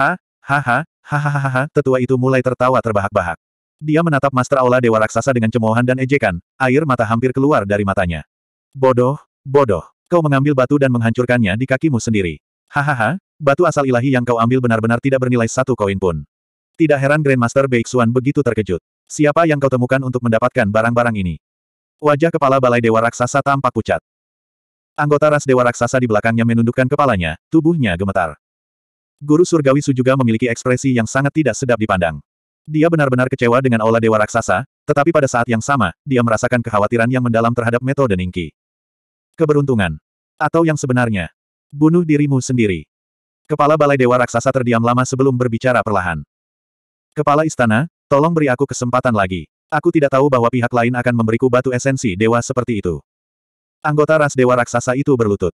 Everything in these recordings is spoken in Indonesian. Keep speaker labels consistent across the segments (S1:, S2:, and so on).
S1: Ha, ha, ha, hahaha, tetua itu mulai tertawa terbahak-bahak. Dia menatap Master Aula Dewa Raksasa dengan cemoohan dan ejekan, air mata hampir keluar dari matanya. Bodoh, bodoh, kau mengambil batu dan menghancurkannya di kakimu sendiri. Hahaha, batu asal ilahi yang kau ambil benar-benar tidak bernilai satu koin pun. Tidak heran Grandmaster Beixuan begitu terkejut. Siapa yang kau temukan untuk mendapatkan barang-barang ini? Wajah kepala Balai Dewa Raksasa tampak pucat. Anggota ras Dewa Raksasa di belakangnya menundukkan kepalanya, tubuhnya gemetar. Guru Surgawi Su juga memiliki ekspresi yang sangat tidak sedap dipandang. Dia benar-benar kecewa dengan Aula Dewa Raksasa, tetapi pada saat yang sama, dia merasakan kekhawatiran yang mendalam terhadap metode Ningki. Keberuntungan. Atau yang sebenarnya. Bunuh dirimu sendiri. Kepala Balai Dewa Raksasa terdiam lama sebelum berbicara perlahan. Kepala Istana, tolong beri aku kesempatan lagi. Aku tidak tahu bahwa pihak lain akan memberiku batu esensi dewa seperti itu. Anggota ras Dewa Raksasa itu berlutut.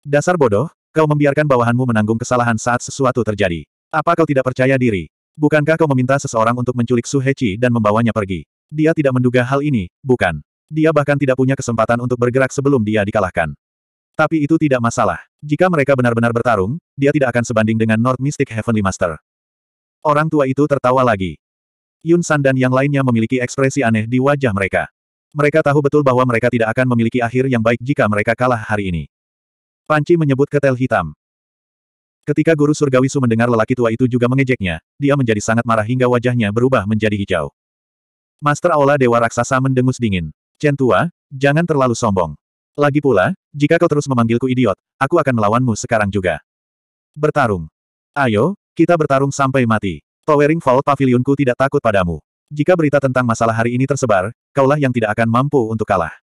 S1: Dasar bodoh, Kau membiarkan bawahanmu menanggung kesalahan saat sesuatu terjadi. Apa kau tidak percaya diri? Bukankah kau meminta seseorang untuk menculik Su Hechi dan membawanya pergi? Dia tidak menduga hal ini, bukan? Dia bahkan tidak punya kesempatan untuk bergerak sebelum dia dikalahkan. Tapi itu tidak masalah. Jika mereka benar-benar bertarung, dia tidak akan sebanding dengan North Mystic Heavenly Master. Orang tua itu tertawa lagi. Yun San dan yang lainnya memiliki ekspresi aneh di wajah mereka. Mereka tahu betul bahwa mereka tidak akan memiliki akhir yang baik jika mereka kalah hari ini. Panci menyebut ketel hitam. Ketika guru surgawi Su mendengar lelaki tua itu juga mengejeknya, dia menjadi sangat marah hingga wajahnya berubah menjadi hijau. Master Aula Dewa Raksasa mendengus dingin. Chen tua, jangan terlalu sombong. Lagi pula, jika kau terus memanggilku idiot, aku akan melawanmu sekarang juga. Bertarung. Ayo, kita bertarung sampai mati. Towering Vault Pavilionku tidak takut padamu. Jika berita tentang masalah hari ini tersebar, kaulah yang tidak akan mampu untuk kalah.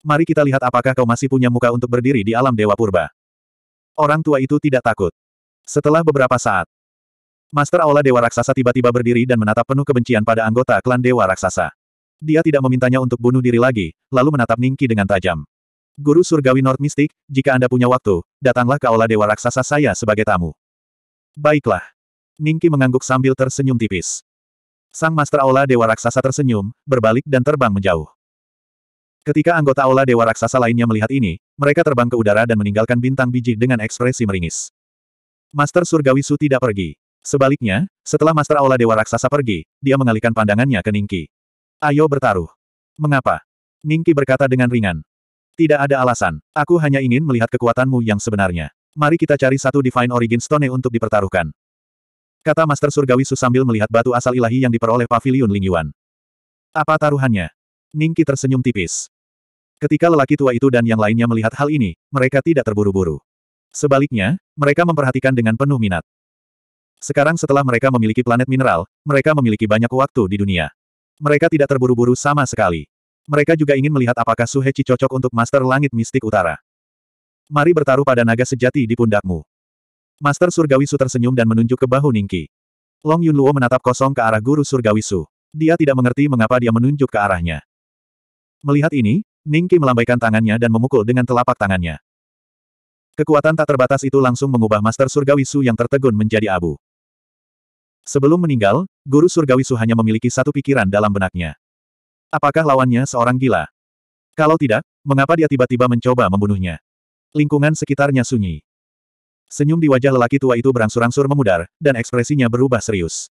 S1: Mari kita lihat apakah kau masih punya muka untuk berdiri di alam Dewa Purba. Orang tua itu tidak takut. Setelah beberapa saat, Master Aula Dewa Raksasa tiba-tiba berdiri dan menatap penuh kebencian pada anggota klan Dewa Raksasa. Dia tidak memintanya untuk bunuh diri lagi, lalu menatap Ningki dengan tajam. Guru Surgawi North Mystic, jika Anda punya waktu, datanglah ke Aula Dewa Raksasa saya sebagai tamu. Baiklah. Ningki mengangguk sambil tersenyum tipis. Sang Master Aula Dewa Raksasa tersenyum, berbalik dan terbang menjauh. Ketika anggota aula Dewa Raksasa lainnya melihat ini, mereka terbang ke udara dan meninggalkan bintang biji dengan ekspresi meringis. Master Surgawi Su tidak pergi. Sebaliknya, setelah Master Aula Dewa Raksasa pergi, dia mengalihkan pandangannya ke Ningki. Ayo bertaruh. Mengapa? Ningki berkata dengan ringan. Tidak ada alasan. Aku hanya ingin melihat kekuatanmu yang sebenarnya. Mari kita cari satu Divine Origin Stone untuk dipertaruhkan. Kata Master Surgawi Su sambil melihat batu asal ilahi yang diperoleh Pavilion Lingyuan. Apa taruhannya? Ningki tersenyum tipis. Ketika lelaki tua itu dan yang lainnya melihat hal ini, mereka tidak terburu-buru. Sebaliknya, mereka memperhatikan dengan penuh minat. Sekarang setelah mereka memiliki planet mineral, mereka memiliki banyak waktu di dunia. Mereka tidak terburu-buru sama sekali. Mereka juga ingin melihat apakah Suheci cocok untuk Master Langit Mistik Utara. Mari bertaruh pada naga sejati di pundakmu. Master Surgawi Su tersenyum dan menunjuk ke bahu Ningki. Long Yunluo menatap kosong ke arah guru Surgawi Su. Dia tidak mengerti mengapa dia menunjuk ke arahnya. Melihat ini, Ningki melambaikan tangannya dan memukul dengan telapak tangannya. Kekuatan tak terbatas itu langsung mengubah Master Surgawi Su yang tertegun menjadi abu. Sebelum meninggal, Guru Surgawi Su hanya memiliki satu pikiran dalam benaknya. Apakah lawannya seorang gila? Kalau tidak, mengapa dia tiba-tiba mencoba membunuhnya? Lingkungan sekitarnya sunyi. Senyum di wajah lelaki tua itu berangsur-angsur memudar, dan ekspresinya berubah serius.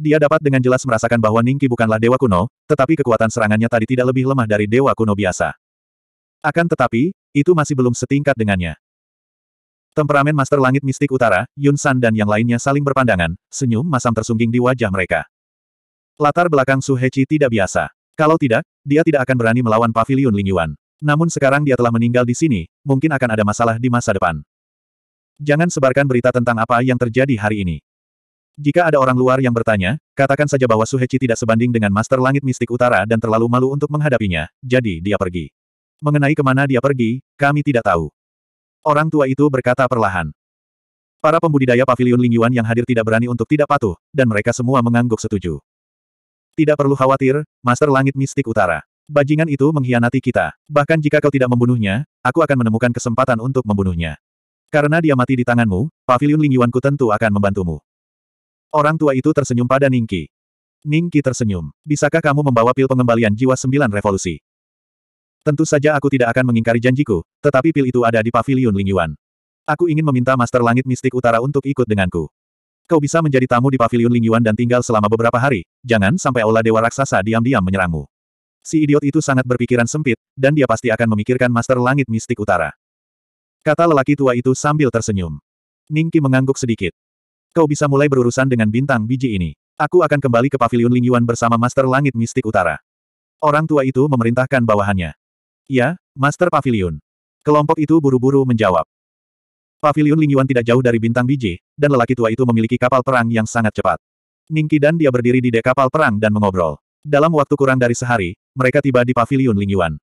S1: Dia dapat dengan jelas merasakan bahwa Ningki bukanlah dewa kuno, tetapi kekuatan serangannya tadi tidak lebih lemah dari dewa kuno biasa. Akan tetapi, itu masih belum setingkat dengannya. Temperamen Master Langit Mistik Utara, Yun San dan yang lainnya saling berpandangan, senyum masam tersungging di wajah mereka. Latar belakang Su Hechi tidak biasa. Kalau tidak, dia tidak akan berani melawan Paviliun Lingyuan. Namun sekarang dia telah meninggal di sini, mungkin akan ada masalah di masa depan. Jangan sebarkan berita tentang apa yang terjadi hari ini. Jika ada orang luar yang bertanya, katakan saja bahwa Suheci tidak sebanding dengan Master Langit Mistik Utara dan terlalu malu untuk menghadapinya, jadi dia pergi. Mengenai kemana dia pergi, kami tidak tahu. Orang tua itu berkata perlahan. Para pembudidaya pavilion Lingyuan yang hadir tidak berani untuk tidak patuh, dan mereka semua mengangguk setuju. Tidak perlu khawatir, Master Langit Mistik Utara. Bajingan itu mengkhianati kita. Bahkan jika kau tidak membunuhnya, aku akan menemukan kesempatan untuk membunuhnya. Karena dia mati di tanganmu, pavilion Lingyuanku tentu akan membantumu. Orang tua itu tersenyum pada Ningki. Ningki tersenyum. Bisakah kamu membawa pil pengembalian jiwa sembilan revolusi? Tentu saja aku tidak akan mengingkari janjiku, tetapi pil itu ada di Paviliun Lingyuan. Aku ingin meminta Master Langit Mistik Utara untuk ikut denganku. Kau bisa menjadi tamu di Paviliun Lingyuan dan tinggal selama beberapa hari, jangan sampai Aula Dewa Raksasa diam-diam menyerangmu. Si idiot itu sangat berpikiran sempit, dan dia pasti akan memikirkan Master Langit Mistik Utara. Kata lelaki tua itu sambil tersenyum. Ningki mengangguk sedikit. Kau bisa mulai berurusan dengan bintang biji ini. Aku akan kembali ke pavilion Lingyuan bersama Master Langit Mistik Utara. Orang tua itu memerintahkan bawahannya. Ya, Master Pavilion. Kelompok itu buru-buru menjawab. Pavilion Lingyuan tidak jauh dari bintang biji, dan lelaki tua itu memiliki kapal perang yang sangat cepat. Ningki dan dia berdiri di dek kapal perang dan mengobrol. Dalam waktu kurang dari sehari, mereka tiba di Pavilion Lingyuan.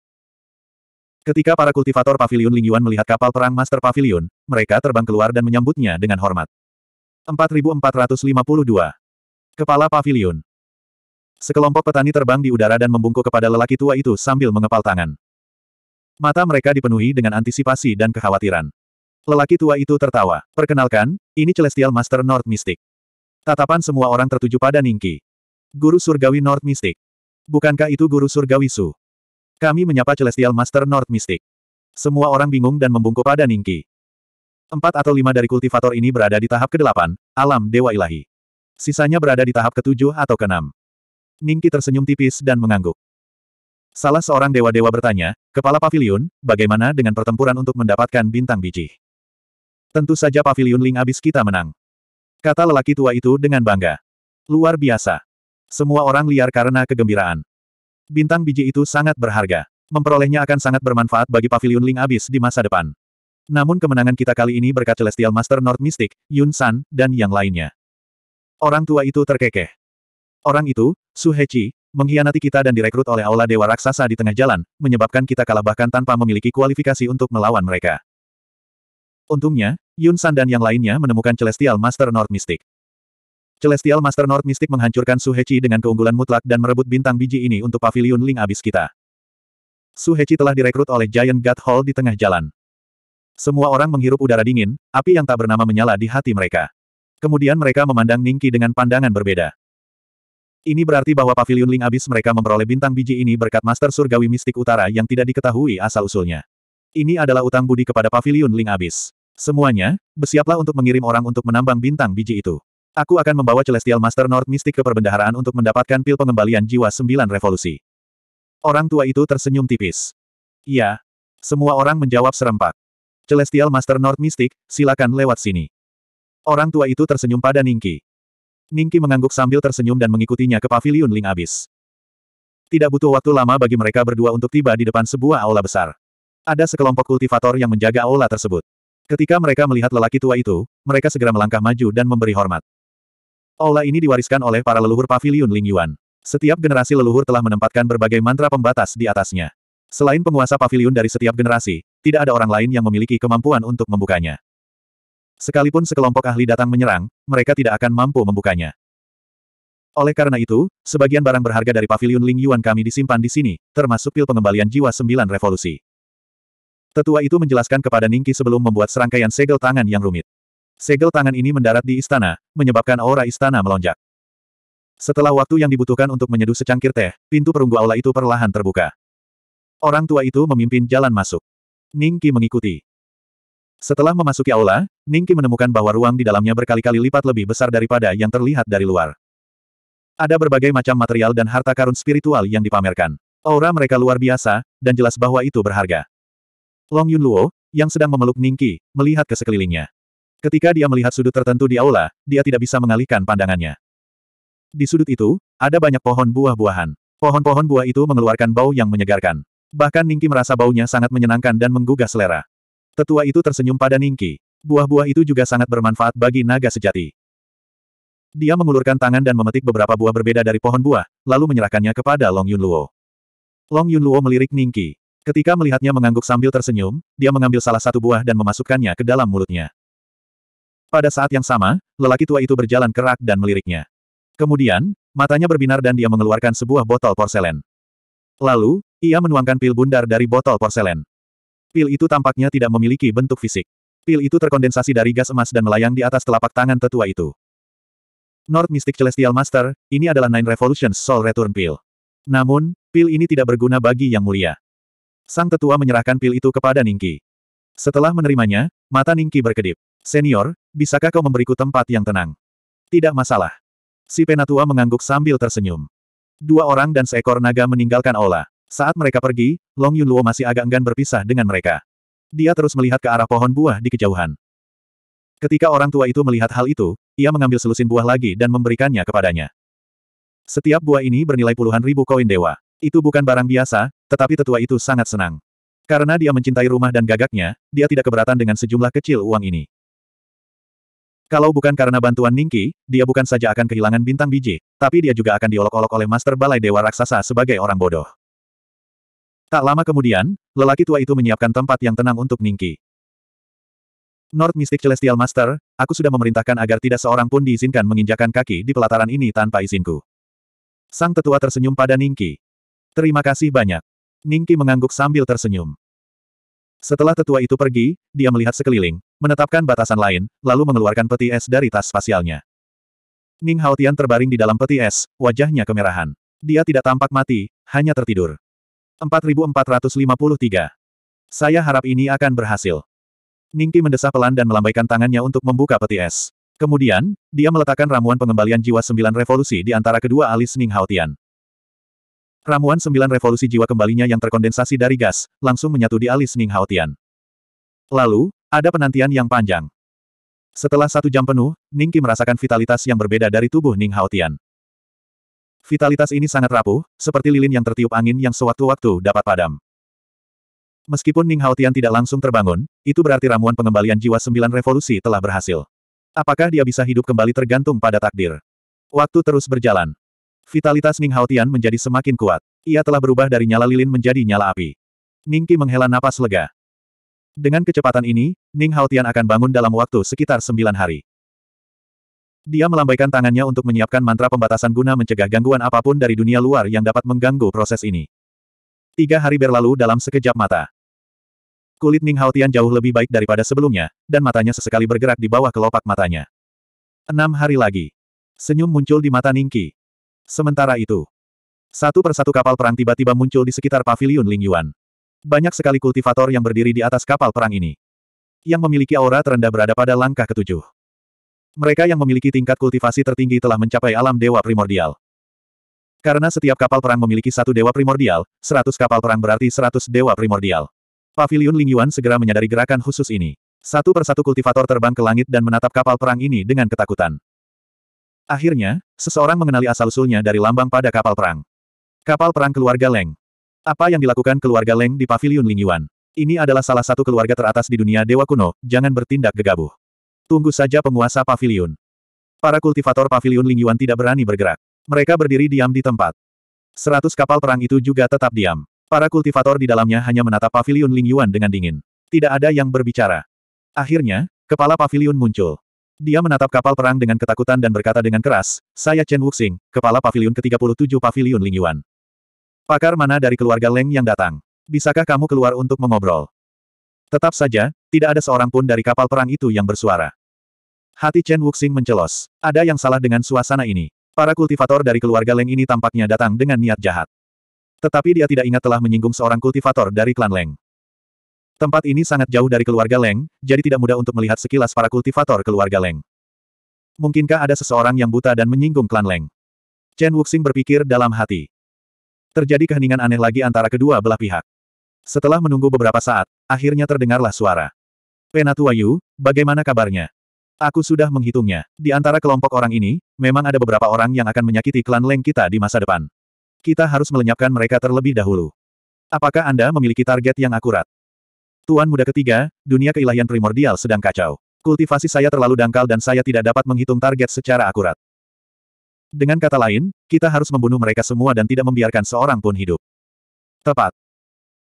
S1: Ketika para kultivator Pavilion Lingyuan melihat kapal perang Master Pavilion, mereka terbang keluar dan menyambutnya dengan hormat. 4452. Kepala Paviliun. Sekelompok petani terbang di udara dan membungkuk kepada lelaki tua itu sambil mengepal tangan. Mata mereka dipenuhi dengan antisipasi dan kekhawatiran. Lelaki tua itu tertawa. Perkenalkan, ini Celestial Master North Mystic. Tatapan semua orang tertuju pada Ningki. Guru Surgawi North Mystic. Bukankah itu Guru Surgawi Su? Kami menyapa Celestial Master North Mystic. Semua orang bingung dan membungkuk pada Ningki. Empat atau lima dari kultivator ini berada di tahap ke-8, alam Dewa Ilahi. Sisanya berada di tahap ke-7 atau ke-6. Ningki tersenyum tipis dan mengangguk. Salah seorang dewa-dewa bertanya, Kepala Paviliun, bagaimana dengan pertempuran untuk mendapatkan bintang biji? Tentu saja Paviliun Ling abis kita menang. Kata lelaki tua itu dengan bangga. Luar biasa. Semua orang liar karena kegembiraan. Bintang biji itu sangat berharga. Memperolehnya akan sangat bermanfaat bagi Paviliun Ling abis di masa depan. Namun kemenangan kita kali ini berkat Celestial Master North Mystic, Yun San, dan yang lainnya. Orang tua itu terkekeh. Orang itu, Su He Chi, mengkhianati kita dan direkrut oleh Aula Dewa Raksasa di tengah jalan, menyebabkan kita kalah bahkan tanpa memiliki kualifikasi untuk melawan mereka. Untungnya, Yun San dan yang lainnya menemukan Celestial Master North Mystic. Celestial Master North Mystic menghancurkan Su He Chi dengan keunggulan mutlak dan merebut bintang biji ini untuk pavilion Ling abis kita. Su He Chi telah direkrut oleh Giant God Hall di tengah jalan. Semua orang menghirup udara dingin, api yang tak bernama menyala di hati mereka. Kemudian mereka memandang Ningki dengan pandangan berbeda. Ini berarti bahwa pavilion Ling abis mereka memperoleh bintang biji ini berkat Master Surgawi Mistik Utara yang tidak diketahui asal-usulnya. Ini adalah utang budi kepada pavilion Ling abis. Semuanya, bersiaplah untuk mengirim orang untuk menambang bintang biji itu. Aku akan membawa Celestial Master North Mistik ke perbendaharaan untuk mendapatkan pil pengembalian jiwa sembilan revolusi. Orang tua itu tersenyum tipis. Iya. Semua orang menjawab serempak. Celestial Master North Mystic, silakan lewat sini. Orang tua itu tersenyum pada Ningki. Ningki mengangguk sambil tersenyum dan mengikutinya ke paviliun Ling Abis. Tidak butuh waktu lama bagi mereka berdua untuk tiba di depan sebuah aula besar. Ada sekelompok kultivator yang menjaga aula tersebut. Ketika mereka melihat lelaki tua itu, mereka segera melangkah maju dan memberi hormat. Aula ini diwariskan oleh para leluhur paviliun Ling Yuan. Setiap generasi leluhur telah menempatkan berbagai mantra pembatas di atasnya. Selain penguasa pavilion dari setiap generasi, tidak ada orang lain yang memiliki kemampuan untuk membukanya. Sekalipun sekelompok ahli datang menyerang, mereka tidak akan mampu membukanya. Oleh karena itu, sebagian barang berharga dari pavilion Ling Yuan kami disimpan di sini, termasuk pil pengembalian jiwa sembilan revolusi. Tetua itu menjelaskan kepada Ningki sebelum membuat serangkaian segel tangan yang rumit. Segel tangan ini mendarat di istana, menyebabkan aura istana melonjak. Setelah waktu yang dibutuhkan untuk menyeduh secangkir teh, pintu perunggu aula itu perlahan terbuka. Orang tua itu memimpin jalan masuk. Ningki mengikuti. Setelah memasuki aula, Ningki menemukan bahwa ruang di dalamnya berkali-kali lipat lebih besar daripada yang terlihat dari luar. Ada berbagai macam material dan harta karun spiritual yang dipamerkan. Aura mereka luar biasa, dan jelas bahwa itu berharga. Long Yun Luo, yang sedang memeluk Ningki, melihat ke sekelilingnya. Ketika dia melihat sudut tertentu di aula, dia tidak bisa mengalihkan pandangannya. Di sudut itu, ada banyak pohon buah-buahan. Pohon-pohon buah itu mengeluarkan bau yang menyegarkan. Bahkan Ningki merasa baunya sangat menyenangkan dan menggugah selera. Tetua itu tersenyum pada Ningki. Buah-buah itu juga sangat bermanfaat bagi naga sejati. Dia mengulurkan tangan dan memetik beberapa buah berbeda dari pohon buah, lalu menyerahkannya kepada Long Yun Luo. Long Yun Luo melirik Ningki. Ketika melihatnya mengangguk sambil tersenyum, dia mengambil salah satu buah dan memasukkannya ke dalam mulutnya. Pada saat yang sama, lelaki tua itu berjalan kerak dan meliriknya. Kemudian, matanya berbinar dan dia mengeluarkan sebuah botol porselen. Lalu, ia menuangkan pil bundar dari botol porselen. Pil itu tampaknya tidak memiliki bentuk fisik. Pil itu terkondensasi dari gas emas dan melayang di atas telapak tangan tetua itu. North Mystic Celestial Master, ini adalah Nine Revolutions Soul Return Pill. Namun, pil ini tidak berguna bagi Yang Mulia. Sang tetua menyerahkan pil itu kepada Ningki. Setelah menerimanya, mata Ningki berkedip. Senior, bisakah kau memberiku tempat yang tenang? Tidak masalah. Si penatua mengangguk sambil tersenyum. Dua orang dan seekor naga meninggalkan Ola. Saat mereka pergi, Long Yunluo masih agak enggan berpisah dengan mereka. Dia terus melihat ke arah pohon buah di kejauhan. Ketika orang tua itu melihat hal itu, ia mengambil selusin buah lagi dan memberikannya kepadanya. Setiap buah ini bernilai puluhan ribu koin dewa. Itu bukan barang biasa, tetapi tetua itu sangat senang. Karena dia mencintai rumah dan gagaknya, dia tidak keberatan dengan sejumlah kecil uang ini. Kalau bukan karena bantuan Ningki, dia bukan saja akan kehilangan bintang biji, tapi dia juga akan diolok-olok oleh Master Balai Dewa Raksasa sebagai orang bodoh. Tak lama kemudian, lelaki tua itu menyiapkan tempat yang tenang untuk Ningki. North Mystic Celestial Master, aku sudah memerintahkan agar tidak seorang pun diizinkan menginjakan kaki di pelataran ini tanpa izinku. Sang tetua tersenyum pada Ningki. Terima kasih banyak. Ningki mengangguk sambil tersenyum. Setelah tetua itu pergi, dia melihat sekeliling, menetapkan batasan lain, lalu mengeluarkan peti es dari tas spasialnya. Ning Haotian terbaring di dalam peti es, wajahnya kemerahan. Dia tidak tampak mati, hanya tertidur. 4453. Saya harap ini akan berhasil. Ningki mendesah pelan dan melambaikan tangannya untuk membuka peti es. Kemudian, dia meletakkan ramuan pengembalian jiwa sembilan revolusi di antara kedua alis Ning Haotian. Ramuan sembilan revolusi jiwa kembalinya yang terkondensasi dari gas, langsung menyatu di alis Ning Haotian. Lalu, ada penantian yang panjang. Setelah satu jam penuh, Ning Qi merasakan vitalitas yang berbeda dari tubuh Ning Haotian. Vitalitas ini sangat rapuh, seperti lilin yang tertiup angin yang sewaktu-waktu dapat padam. Meskipun Ning Haotian tidak langsung terbangun, itu berarti ramuan pengembalian jiwa sembilan revolusi telah berhasil. Apakah dia bisa hidup kembali tergantung pada takdir. Waktu terus berjalan. Vitalitas Ning Haotian menjadi semakin kuat. Ia telah berubah dari nyala lilin menjadi nyala api. Ning Qi menghela napas lega. Dengan kecepatan ini, Ning Haotian akan bangun dalam waktu sekitar sembilan hari. Dia melambaikan tangannya untuk menyiapkan mantra pembatasan guna mencegah gangguan apapun dari dunia luar yang dapat mengganggu proses ini. Tiga hari berlalu dalam sekejap mata. Kulit Ning Haotian jauh lebih baik daripada sebelumnya, dan matanya sesekali bergerak di bawah kelopak matanya. Enam hari lagi. Senyum muncul di mata Ning Qi. Sementara itu, satu persatu kapal perang tiba-tiba muncul di sekitar paviliun Ling Yuan. Banyak sekali kultivator yang berdiri di atas kapal perang ini. Yang memiliki aura terendah berada pada langkah ketujuh. Mereka yang memiliki tingkat kultivasi tertinggi telah mencapai alam dewa primordial. Karena setiap kapal perang memiliki satu dewa primordial, seratus kapal perang berarti seratus dewa primordial. Paviliun Ling Yuan segera menyadari gerakan khusus ini. Satu persatu kultivator terbang ke langit dan menatap kapal perang ini dengan ketakutan. Akhirnya, seseorang mengenali asal-usulnya dari lambang pada kapal perang. Kapal perang keluarga Leng. Apa yang dilakukan keluarga Leng di pavilion Lingyuan? Ini adalah salah satu keluarga teratas di dunia dewa kuno, jangan bertindak gegabah. Tunggu saja penguasa Paviliun. Para kultivator pavilion Lingyuan tidak berani bergerak. Mereka berdiri diam di tempat. Seratus kapal perang itu juga tetap diam. Para kultivator di dalamnya hanya menatap pavilion Lingyuan dengan dingin. Tidak ada yang berbicara. Akhirnya, kepala Paviliun muncul. Dia menatap kapal perang dengan ketakutan dan berkata dengan keras, saya Chen Wuxing, kepala pavilion ke-37 pavilion Lingyuan. Pakar mana dari keluarga Leng yang datang? Bisakah kamu keluar untuk mengobrol? Tetap saja, tidak ada seorang pun dari kapal perang itu yang bersuara. Hati Chen Wuxing mencelos. Ada yang salah dengan suasana ini. Para kultivator dari keluarga Leng ini tampaknya datang dengan niat jahat. Tetapi dia tidak ingat telah menyinggung seorang kultivator dari klan Leng. Tempat ini sangat jauh dari keluarga Leng, jadi tidak mudah untuk melihat sekilas para kultivator keluarga Leng. Mungkinkah ada seseorang yang buta dan menyinggung klan Leng? Chen Wuxing berpikir dalam hati. Terjadi keheningan aneh lagi antara kedua belah pihak. Setelah menunggu beberapa saat, akhirnya terdengarlah suara. Penatua Yu, bagaimana kabarnya? Aku sudah menghitungnya. Di antara kelompok orang ini, memang ada beberapa orang yang akan menyakiti klan Leng kita di masa depan. Kita harus melenyapkan mereka terlebih dahulu. Apakah Anda memiliki target yang akurat? Tuan muda ketiga, dunia keilahian primordial sedang kacau. Kultivasi saya terlalu dangkal dan saya tidak dapat menghitung target secara akurat. Dengan kata lain, kita harus membunuh mereka semua dan tidak membiarkan seorang pun hidup. Tepat.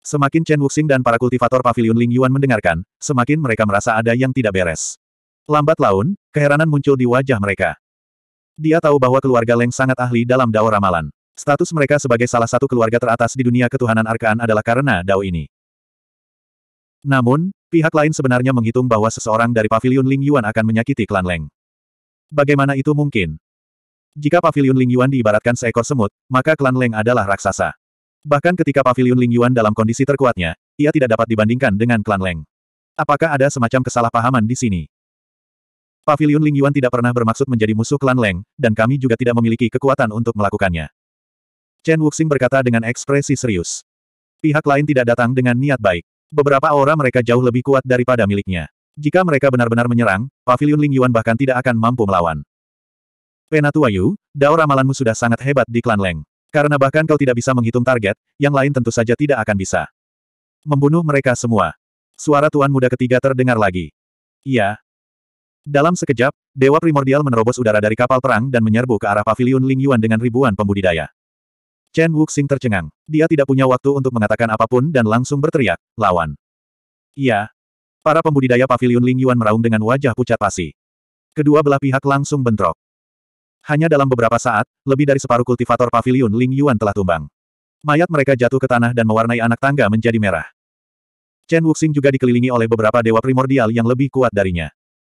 S1: Semakin Chen Wuxing dan para kultivator pavilion Ling Yuan mendengarkan, semakin mereka merasa ada yang tidak beres. Lambat laun, keheranan muncul di wajah mereka. Dia tahu bahwa keluarga Leng sangat ahli dalam dao ramalan. Status mereka sebagai salah satu keluarga teratas di dunia ketuhanan Arkaan adalah karena dao ini. Namun, pihak lain sebenarnya menghitung bahwa seseorang dari Paviliun Ling Yuan akan menyakiti klan Leng. Bagaimana itu mungkin? Jika Paviliun Ling Yuan diibaratkan seekor semut, maka klan Leng adalah raksasa. Bahkan ketika Paviliun Ling Yuan dalam kondisi terkuatnya, ia tidak dapat dibandingkan dengan klan Leng. Apakah ada semacam kesalahpahaman di sini? Paviliun Ling Yuan tidak pernah bermaksud menjadi musuh klan Leng, dan kami juga tidak memiliki kekuatan untuk melakukannya. Chen Wuxing berkata dengan ekspresi serius. Pihak lain tidak datang dengan niat baik. Beberapa aura mereka jauh lebih kuat daripada miliknya. Jika mereka benar-benar menyerang, Pavilion Ling Yuan bahkan tidak akan mampu melawan. Penatua Yu, dao ramalanmu sudah sangat hebat di klan Leng. Karena bahkan kau tidak bisa menghitung target, yang lain tentu saja tidak akan bisa. Membunuh mereka semua. Suara tuan muda ketiga terdengar lagi. Iya. Dalam sekejap, Dewa Primordial menerobos udara dari kapal perang dan menyerbu ke arah Pavilion Ling Yuan dengan ribuan pembudidaya. Chen Wuxing tercengang. Dia tidak punya waktu untuk mengatakan apapun dan langsung berteriak, lawan. Iya. Para pembudidaya pavilion Ling Yuan meraung dengan wajah pucat pasi. Kedua belah pihak langsung bentrok. Hanya dalam beberapa saat, lebih dari separuh kultivator pavilion Ling Yuan telah tumbang. Mayat mereka jatuh ke tanah dan mewarnai anak tangga menjadi merah. Chen Wuxing juga dikelilingi oleh beberapa dewa primordial yang lebih kuat darinya.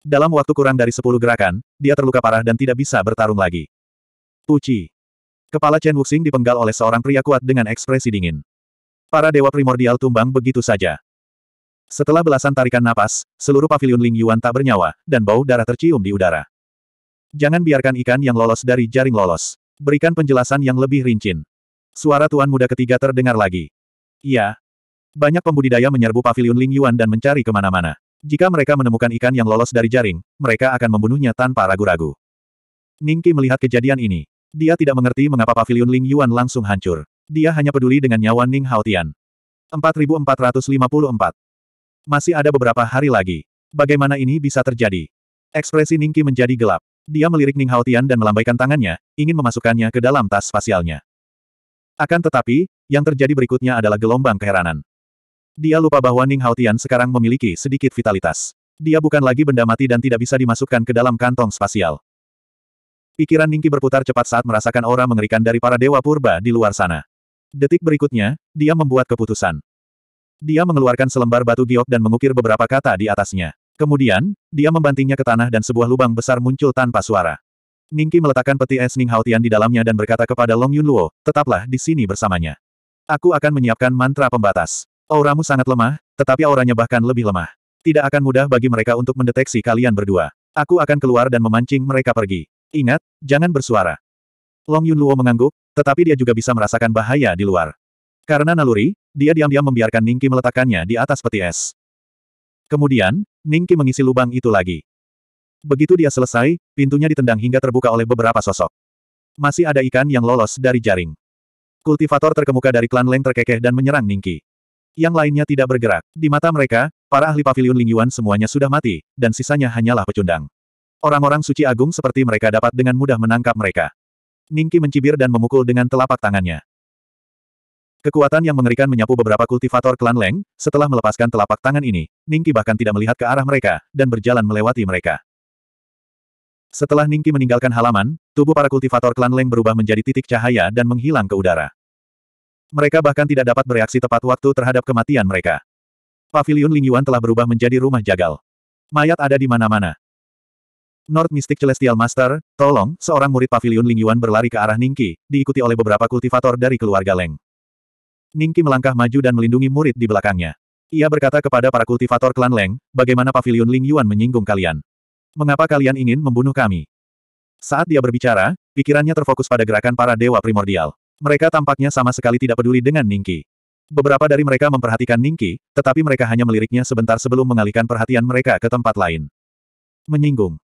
S1: Dalam waktu kurang dari sepuluh gerakan, dia terluka parah dan tidak bisa bertarung lagi. Puci. Kepala Chen Wuxing dipenggal oleh seorang pria kuat dengan ekspresi dingin. Para dewa primordial tumbang begitu saja. Setelah belasan tarikan napas, seluruh pavilion Ling Yuan tak bernyawa, dan bau darah tercium di udara. Jangan biarkan ikan yang lolos dari jaring lolos. Berikan penjelasan yang lebih rincin. Suara tuan muda ketiga terdengar lagi. Iya. Banyak pembudidaya menyerbu pavilion Ling Yuan dan mencari kemana-mana. Jika mereka menemukan ikan yang lolos dari jaring, mereka akan membunuhnya tanpa ragu-ragu. Ningki melihat kejadian ini. Dia tidak mengerti mengapa pavilion Ling Yuan langsung hancur. Dia hanya peduli dengan nyawa Ning Haotian. 4454. Masih ada beberapa hari lagi. Bagaimana ini bisa terjadi? Ekspresi Ning Qi menjadi gelap. Dia melirik Ning Haotian dan melambaikan tangannya, ingin memasukkannya ke dalam tas spasialnya. Akan tetapi, yang terjadi berikutnya adalah gelombang keheranan. Dia lupa bahwa Ning Haotian sekarang memiliki sedikit vitalitas. Dia bukan lagi benda mati dan tidak bisa dimasukkan ke dalam kantong spasial. Pikiran Ningki berputar cepat saat merasakan aura mengerikan dari para dewa purba di luar sana. Detik berikutnya, dia membuat keputusan. Dia mengeluarkan selembar batu giok dan mengukir beberapa kata di atasnya. Kemudian, dia membantingnya ke tanah dan sebuah lubang besar muncul tanpa suara. Ningki meletakkan peti es Ning Haotian di dalamnya dan berkata kepada Long Yun Luo, tetaplah di sini bersamanya. Aku akan menyiapkan mantra pembatas. Auramu sangat lemah, tetapi auranya bahkan lebih lemah. Tidak akan mudah bagi mereka untuk mendeteksi kalian berdua. Aku akan keluar dan memancing mereka pergi. Ingat, jangan bersuara. Long Yun Luo mengangguk, tetapi dia juga bisa merasakan bahaya di luar. Karena naluri, dia diam-diam membiarkan Ningki meletakkannya di atas peti es. Kemudian, Ningki mengisi lubang itu lagi. Begitu dia selesai, pintunya ditendang hingga terbuka oleh beberapa sosok. Masih ada ikan yang lolos dari jaring. Kultivator terkemuka dari klan Leng terkekeh dan menyerang Ningki. Yang lainnya tidak bergerak. Di mata mereka, para ahli pavilion Ling semuanya sudah mati, dan sisanya hanyalah pecundang. Orang-orang suci agung seperti mereka dapat dengan mudah menangkap mereka. Ningki mencibir dan memukul dengan telapak tangannya. Kekuatan yang mengerikan menyapu beberapa kultivator klan Leng, setelah melepaskan telapak tangan ini, Ningki bahkan tidak melihat ke arah mereka, dan berjalan melewati mereka. Setelah Ningki meninggalkan halaman, tubuh para kultivator klan Leng berubah menjadi titik cahaya dan menghilang ke udara. Mereka bahkan tidak dapat bereaksi tepat waktu terhadap kematian mereka. Pavilion Lingyuan telah berubah menjadi rumah jagal. Mayat ada di mana-mana. North Mystic Celestial Master, tolong, seorang murid pavilion Lingyuan berlari ke arah Ningki, diikuti oleh beberapa kultivator dari keluarga Leng. Ningki melangkah maju dan melindungi murid di belakangnya. Ia berkata kepada para kultivator klan Leng, bagaimana pavilion Lingyuan menyinggung kalian. Mengapa kalian ingin membunuh kami? Saat dia berbicara, pikirannya terfokus pada gerakan para dewa primordial. Mereka tampaknya sama sekali tidak peduli dengan Ningki. Beberapa dari mereka memperhatikan Ningki, tetapi mereka hanya meliriknya sebentar sebelum mengalihkan perhatian mereka ke tempat lain. Menyinggung.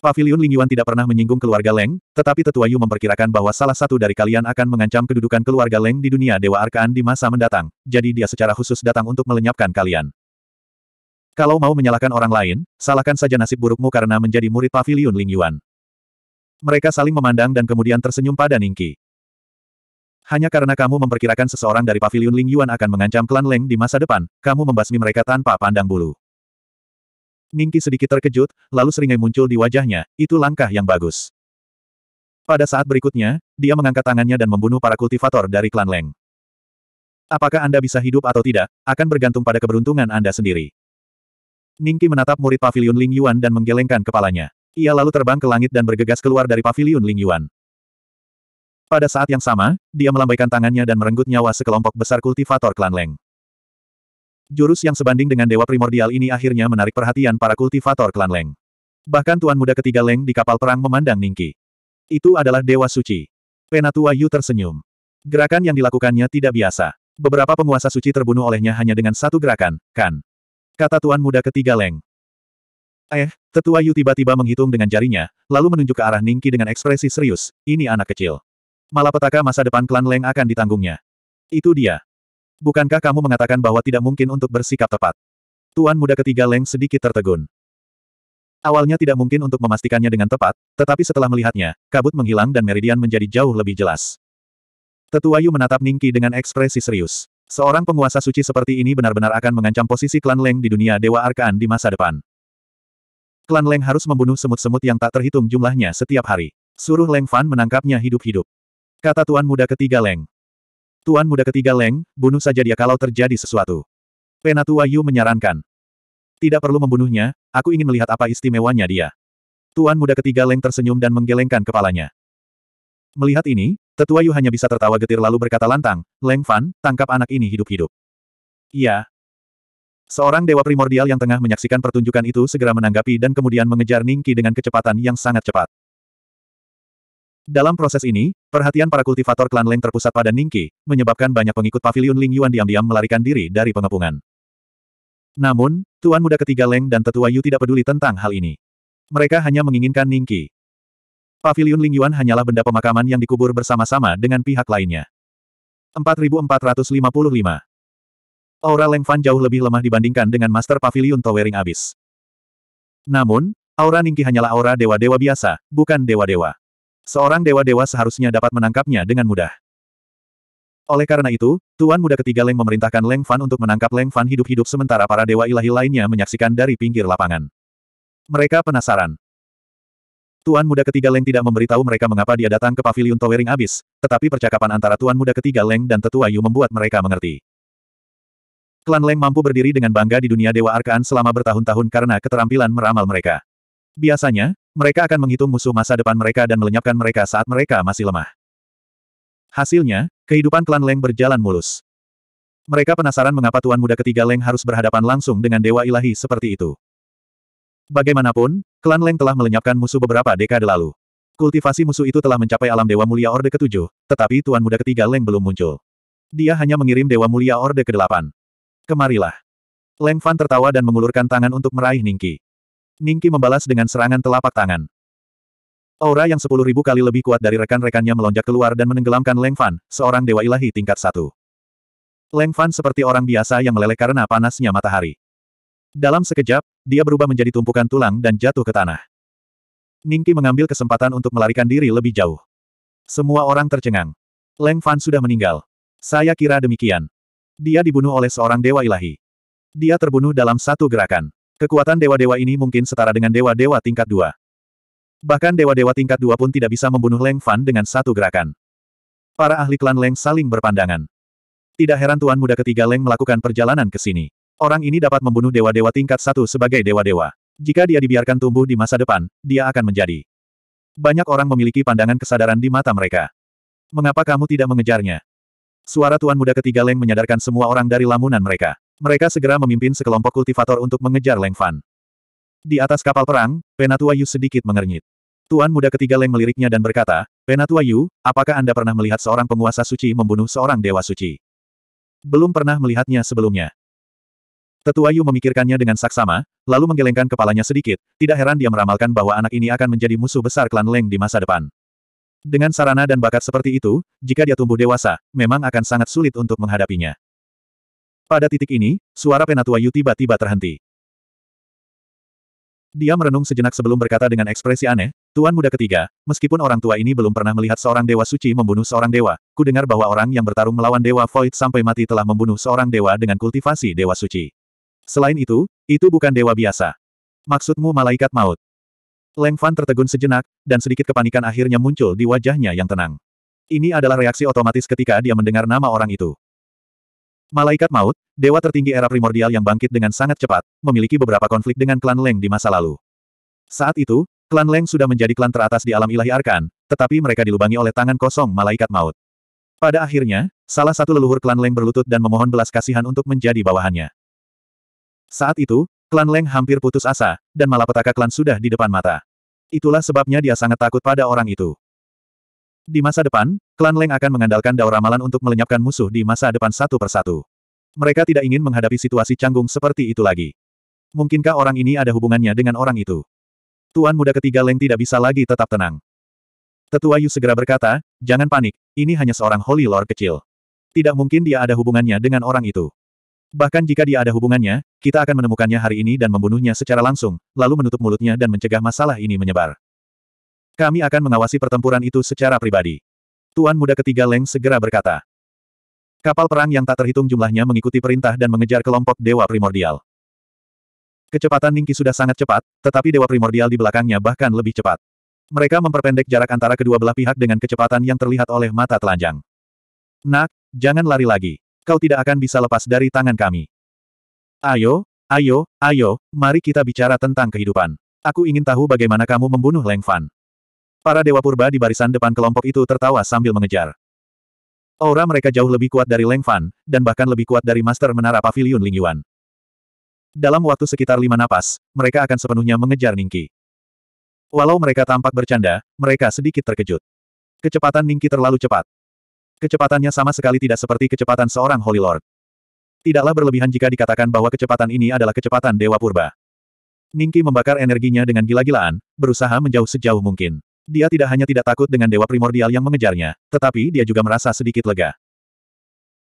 S1: Pavilion Lingyuan tidak pernah menyinggung keluarga Leng, tetapi Tetua Yu memperkirakan bahwa salah satu dari kalian akan mengancam kedudukan keluarga Leng di dunia Dewa Arkaan di masa mendatang, jadi dia secara khusus datang untuk melenyapkan kalian. Kalau mau menyalahkan orang lain, salahkan saja nasib burukmu karena menjadi murid Pavilion Lingyuan. Mereka saling memandang dan kemudian tersenyum pada Ningki. Hanya karena kamu memperkirakan seseorang dari Pavilion Lingyuan akan mengancam klan Leng di masa depan, kamu membasmi mereka tanpa pandang bulu. Ningki sedikit terkejut, lalu seringai muncul di wajahnya, itu langkah yang bagus. Pada saat berikutnya, dia mengangkat tangannya dan membunuh para kultivator dari klan Leng. Apakah Anda bisa hidup atau tidak, akan bergantung pada keberuntungan Anda sendiri. Ningki menatap murid pavilion Ling Yuan dan menggelengkan kepalanya. Ia lalu terbang ke langit dan bergegas keluar dari pavilion Ling Yuan. Pada saat yang sama, dia melambaikan tangannya dan merenggut nyawa sekelompok besar kultivator klan Leng. Jurus yang sebanding dengan dewa primordial ini akhirnya menarik perhatian para kultivator klan Leng. Bahkan tuan muda ketiga Leng di kapal perang memandang Ningki. Itu adalah dewa suci. Penatua Yu tersenyum. Gerakan yang dilakukannya tidak biasa. Beberapa penguasa suci terbunuh olehnya hanya dengan satu gerakan, kan? Kata tuan muda ketiga Leng. Eh, tetua Yu tiba-tiba menghitung dengan jarinya, lalu menunjuk ke arah Ningki dengan ekspresi serius, ini anak kecil. Malapetaka masa depan klan Leng akan ditanggungnya. Itu dia. Bukankah kamu mengatakan bahwa tidak mungkin untuk bersikap tepat? Tuan muda ketiga Leng sedikit tertegun. Awalnya tidak mungkin untuk memastikannya dengan tepat, tetapi setelah melihatnya, kabut menghilang dan meridian menjadi jauh lebih jelas. Tetua Yu menatap Ningki dengan ekspresi serius. Seorang penguasa suci seperti ini benar-benar akan mengancam posisi klan Leng di dunia Dewa Arkaan di masa depan. Klan Leng harus membunuh semut-semut yang tak terhitung jumlahnya setiap hari. Suruh Leng Fan menangkapnya hidup-hidup. Kata tuan muda ketiga Leng. Tuan muda ketiga Leng, bunuh saja dia kalau terjadi sesuatu. Penatua Yu menyarankan. Tidak perlu membunuhnya, aku ingin melihat apa istimewanya dia. Tuan muda ketiga Leng tersenyum dan menggelengkan kepalanya. Melihat ini, tetua Yu hanya bisa tertawa getir lalu berkata lantang, Leng Fan, tangkap anak ini hidup-hidup. Iya. Seorang dewa primordial yang tengah menyaksikan pertunjukan itu segera menanggapi dan kemudian mengejar Ningki dengan kecepatan yang sangat cepat. Dalam proses ini, perhatian para kultivator klan Leng terpusat pada Ningqi, menyebabkan banyak pengikut pavilion Ling Yuan diam-diam melarikan diri dari pengepungan. Namun, Tuan Muda ketiga Leng dan Tetua Yu tidak peduli tentang hal ini. Mereka hanya menginginkan Ningqi. Pavilion Ling Yuan hanyalah benda pemakaman yang dikubur bersama-sama dengan pihak lainnya. 4455 Aura Leng Fan jauh lebih lemah dibandingkan dengan Master Pavilion Towering Abyss. Namun, aura Ningqi hanyalah aura dewa-dewa biasa, bukan dewa-dewa. Seorang dewa-dewa seharusnya dapat menangkapnya dengan mudah. Oleh karena itu, Tuan Muda ketiga Leng memerintahkan Leng Fan untuk menangkap Leng Fan hidup-hidup sementara para dewa ilahi lainnya menyaksikan dari pinggir lapangan. Mereka penasaran. Tuan Muda ketiga Leng tidak memberitahu mereka mengapa dia datang ke pavilion Towering Abyss, tetapi percakapan antara Tuan Muda ketiga Leng dan Tetua Yu membuat mereka mengerti. Klan Leng mampu berdiri dengan bangga di dunia Dewa Arkaan selama bertahun-tahun karena keterampilan meramal mereka. Biasanya, mereka akan menghitung musuh masa depan mereka dan melenyapkan mereka saat mereka masih lemah. Hasilnya, kehidupan klan Leng berjalan mulus. Mereka penasaran mengapa Tuan Muda ketiga Leng harus berhadapan langsung dengan Dewa Ilahi seperti itu. Bagaimanapun, klan Leng telah melenyapkan musuh beberapa dekade lalu. Kultivasi musuh itu telah mencapai alam Dewa Mulia Orde ketujuh, tetapi Tuan Muda ketiga Leng belum muncul. Dia hanya mengirim Dewa Mulia Orde kedelapan. Kemarilah. Leng Fan tertawa dan mengulurkan tangan untuk meraih Ningki. Ningki membalas dengan serangan telapak tangan. Aura yang sepuluh ribu kali lebih kuat dari rekan-rekannya melonjak keluar dan menenggelamkan Leng Fan, seorang dewa ilahi tingkat satu. Leng Fan seperti orang biasa yang meleleh karena panasnya matahari. Dalam sekejap, dia berubah menjadi tumpukan tulang dan jatuh ke tanah. Ningki mengambil kesempatan untuk melarikan diri lebih jauh. Semua orang tercengang. Leng Fan sudah meninggal. Saya kira demikian. Dia dibunuh oleh seorang dewa ilahi. Dia terbunuh dalam satu gerakan. Kekuatan dewa-dewa ini mungkin setara dengan dewa-dewa tingkat dua. Bahkan dewa-dewa tingkat dua pun tidak bisa membunuh Leng Fan dengan satu gerakan. Para ahli klan Leng saling berpandangan. Tidak heran Tuan Muda ketiga Leng melakukan perjalanan ke sini. Orang ini dapat membunuh dewa-dewa tingkat satu sebagai dewa-dewa. Jika dia dibiarkan tumbuh di masa depan, dia akan menjadi. Banyak orang memiliki pandangan kesadaran di mata mereka. Mengapa kamu tidak mengejarnya? Suara Tuan Muda ketiga Leng menyadarkan semua orang dari lamunan mereka. Mereka segera memimpin sekelompok kultivator untuk mengejar Leng Fan. Di atas kapal perang, Penatua Yu sedikit mengernyit. Tuan muda ketiga Leng meliriknya dan berkata, Penatua Yu, apakah Anda pernah melihat seorang penguasa suci membunuh seorang dewa suci? Belum pernah melihatnya sebelumnya. Tetua Yu memikirkannya dengan saksama, lalu menggelengkan kepalanya sedikit, tidak heran dia meramalkan bahwa anak ini akan menjadi musuh besar klan Leng di masa depan. Dengan sarana dan bakat seperti itu, jika dia tumbuh dewasa, memang akan sangat sulit untuk menghadapinya. Pada titik ini, suara Penatua Yu tiba-tiba terhenti. Dia merenung sejenak sebelum berkata dengan ekspresi aneh, Tuan muda ketiga, meskipun orang tua ini belum pernah melihat seorang dewa suci membunuh seorang dewa, ku dengar bahwa orang yang bertarung melawan dewa void sampai mati telah membunuh seorang dewa dengan kultivasi dewa suci. Selain itu, itu bukan dewa biasa. Maksudmu malaikat maut? Leng Fan tertegun sejenak, dan sedikit kepanikan akhirnya muncul di wajahnya yang tenang. Ini adalah reaksi otomatis ketika dia mendengar nama orang itu. Malaikat maut, dewa tertinggi era primordial yang bangkit dengan sangat cepat, memiliki beberapa konflik dengan klan Leng di masa lalu. Saat itu, klan Leng sudah menjadi klan teratas di alam ilahi Arkan, tetapi mereka dilubangi oleh tangan kosong malaikat maut. Pada akhirnya, salah satu leluhur klan Leng berlutut dan memohon belas kasihan untuk menjadi bawahannya. Saat itu, klan Leng hampir putus asa, dan malapetaka klan sudah di depan mata. Itulah sebabnya dia sangat takut pada orang itu. Di masa depan, klan Leng akan mengandalkan dao ramalan untuk melenyapkan musuh di masa depan satu persatu. Mereka tidak ingin menghadapi situasi canggung seperti itu lagi. Mungkinkah orang ini ada hubungannya dengan orang itu? Tuan muda ketiga Leng tidak bisa lagi tetap tenang. Tetua Yu segera berkata, jangan panik, ini hanya seorang Holy Lord kecil. Tidak mungkin dia ada hubungannya dengan orang itu. Bahkan jika dia ada hubungannya, kita akan menemukannya hari ini dan membunuhnya secara langsung, lalu menutup mulutnya dan mencegah masalah ini menyebar. Kami akan mengawasi pertempuran itu secara pribadi. Tuan muda ketiga Leng segera berkata. Kapal perang yang tak terhitung jumlahnya mengikuti perintah dan mengejar kelompok Dewa Primordial. Kecepatan Ningki sudah sangat cepat, tetapi Dewa Primordial di belakangnya bahkan lebih cepat. Mereka memperpendek jarak antara kedua belah pihak dengan kecepatan yang terlihat oleh mata telanjang. Nak, jangan lari lagi. Kau tidak akan bisa lepas dari tangan kami. Ayo, ayo, ayo, mari kita bicara tentang kehidupan. Aku ingin tahu bagaimana kamu membunuh Leng Fan. Para dewa purba di barisan depan kelompok itu tertawa sambil mengejar. Aura mereka jauh lebih kuat dari Leng Fan, dan bahkan lebih kuat dari Master Menara Pavilion Ling Yuan. Dalam waktu sekitar lima napas, mereka akan sepenuhnya mengejar Ningki. Walau mereka tampak bercanda, mereka sedikit terkejut. Kecepatan Ningki terlalu cepat. Kecepatannya sama sekali tidak seperti kecepatan seorang Holy Lord. Tidaklah berlebihan jika dikatakan bahwa kecepatan ini adalah kecepatan Dewa Purba. Ningki membakar energinya dengan gila-gilaan, berusaha menjauh sejauh mungkin. Dia tidak hanya tidak takut dengan dewa primordial yang mengejarnya, tetapi dia juga merasa sedikit lega.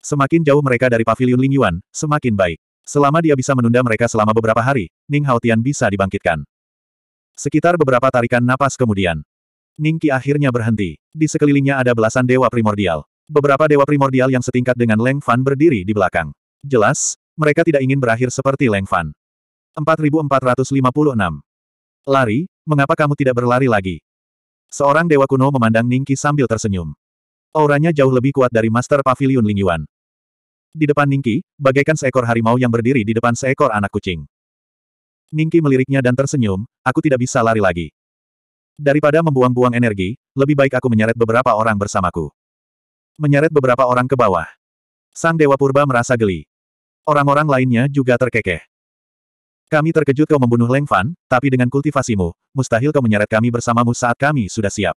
S1: Semakin jauh mereka dari paviliun Ling Yuan, semakin baik. Selama dia bisa menunda mereka selama beberapa hari, Ning Haotian bisa dibangkitkan. Sekitar beberapa tarikan napas kemudian, Ning Qi akhirnya berhenti. Di sekelilingnya ada belasan dewa primordial. Beberapa dewa primordial yang setingkat dengan Leng Fan berdiri di belakang. Jelas, mereka tidak ingin berakhir seperti Leng Fan. 4456. Lari, mengapa kamu tidak berlari lagi? Seorang dewa kuno memandang Ningki sambil tersenyum. Auranya jauh lebih kuat dari Master Pavilion Ling Di depan Ningki, bagaikan seekor harimau yang berdiri di depan seekor anak kucing. Ningki meliriknya dan tersenyum, aku tidak bisa lari lagi. Daripada membuang-buang energi, lebih baik aku menyeret beberapa orang bersamaku. Menyeret beberapa orang ke bawah. Sang Dewa Purba merasa geli. Orang-orang lainnya juga terkekeh. Kami terkejut kau membunuh Leng Fan, tapi dengan kultivasimu, mustahil kau menyeret kami bersamamu saat kami sudah siap.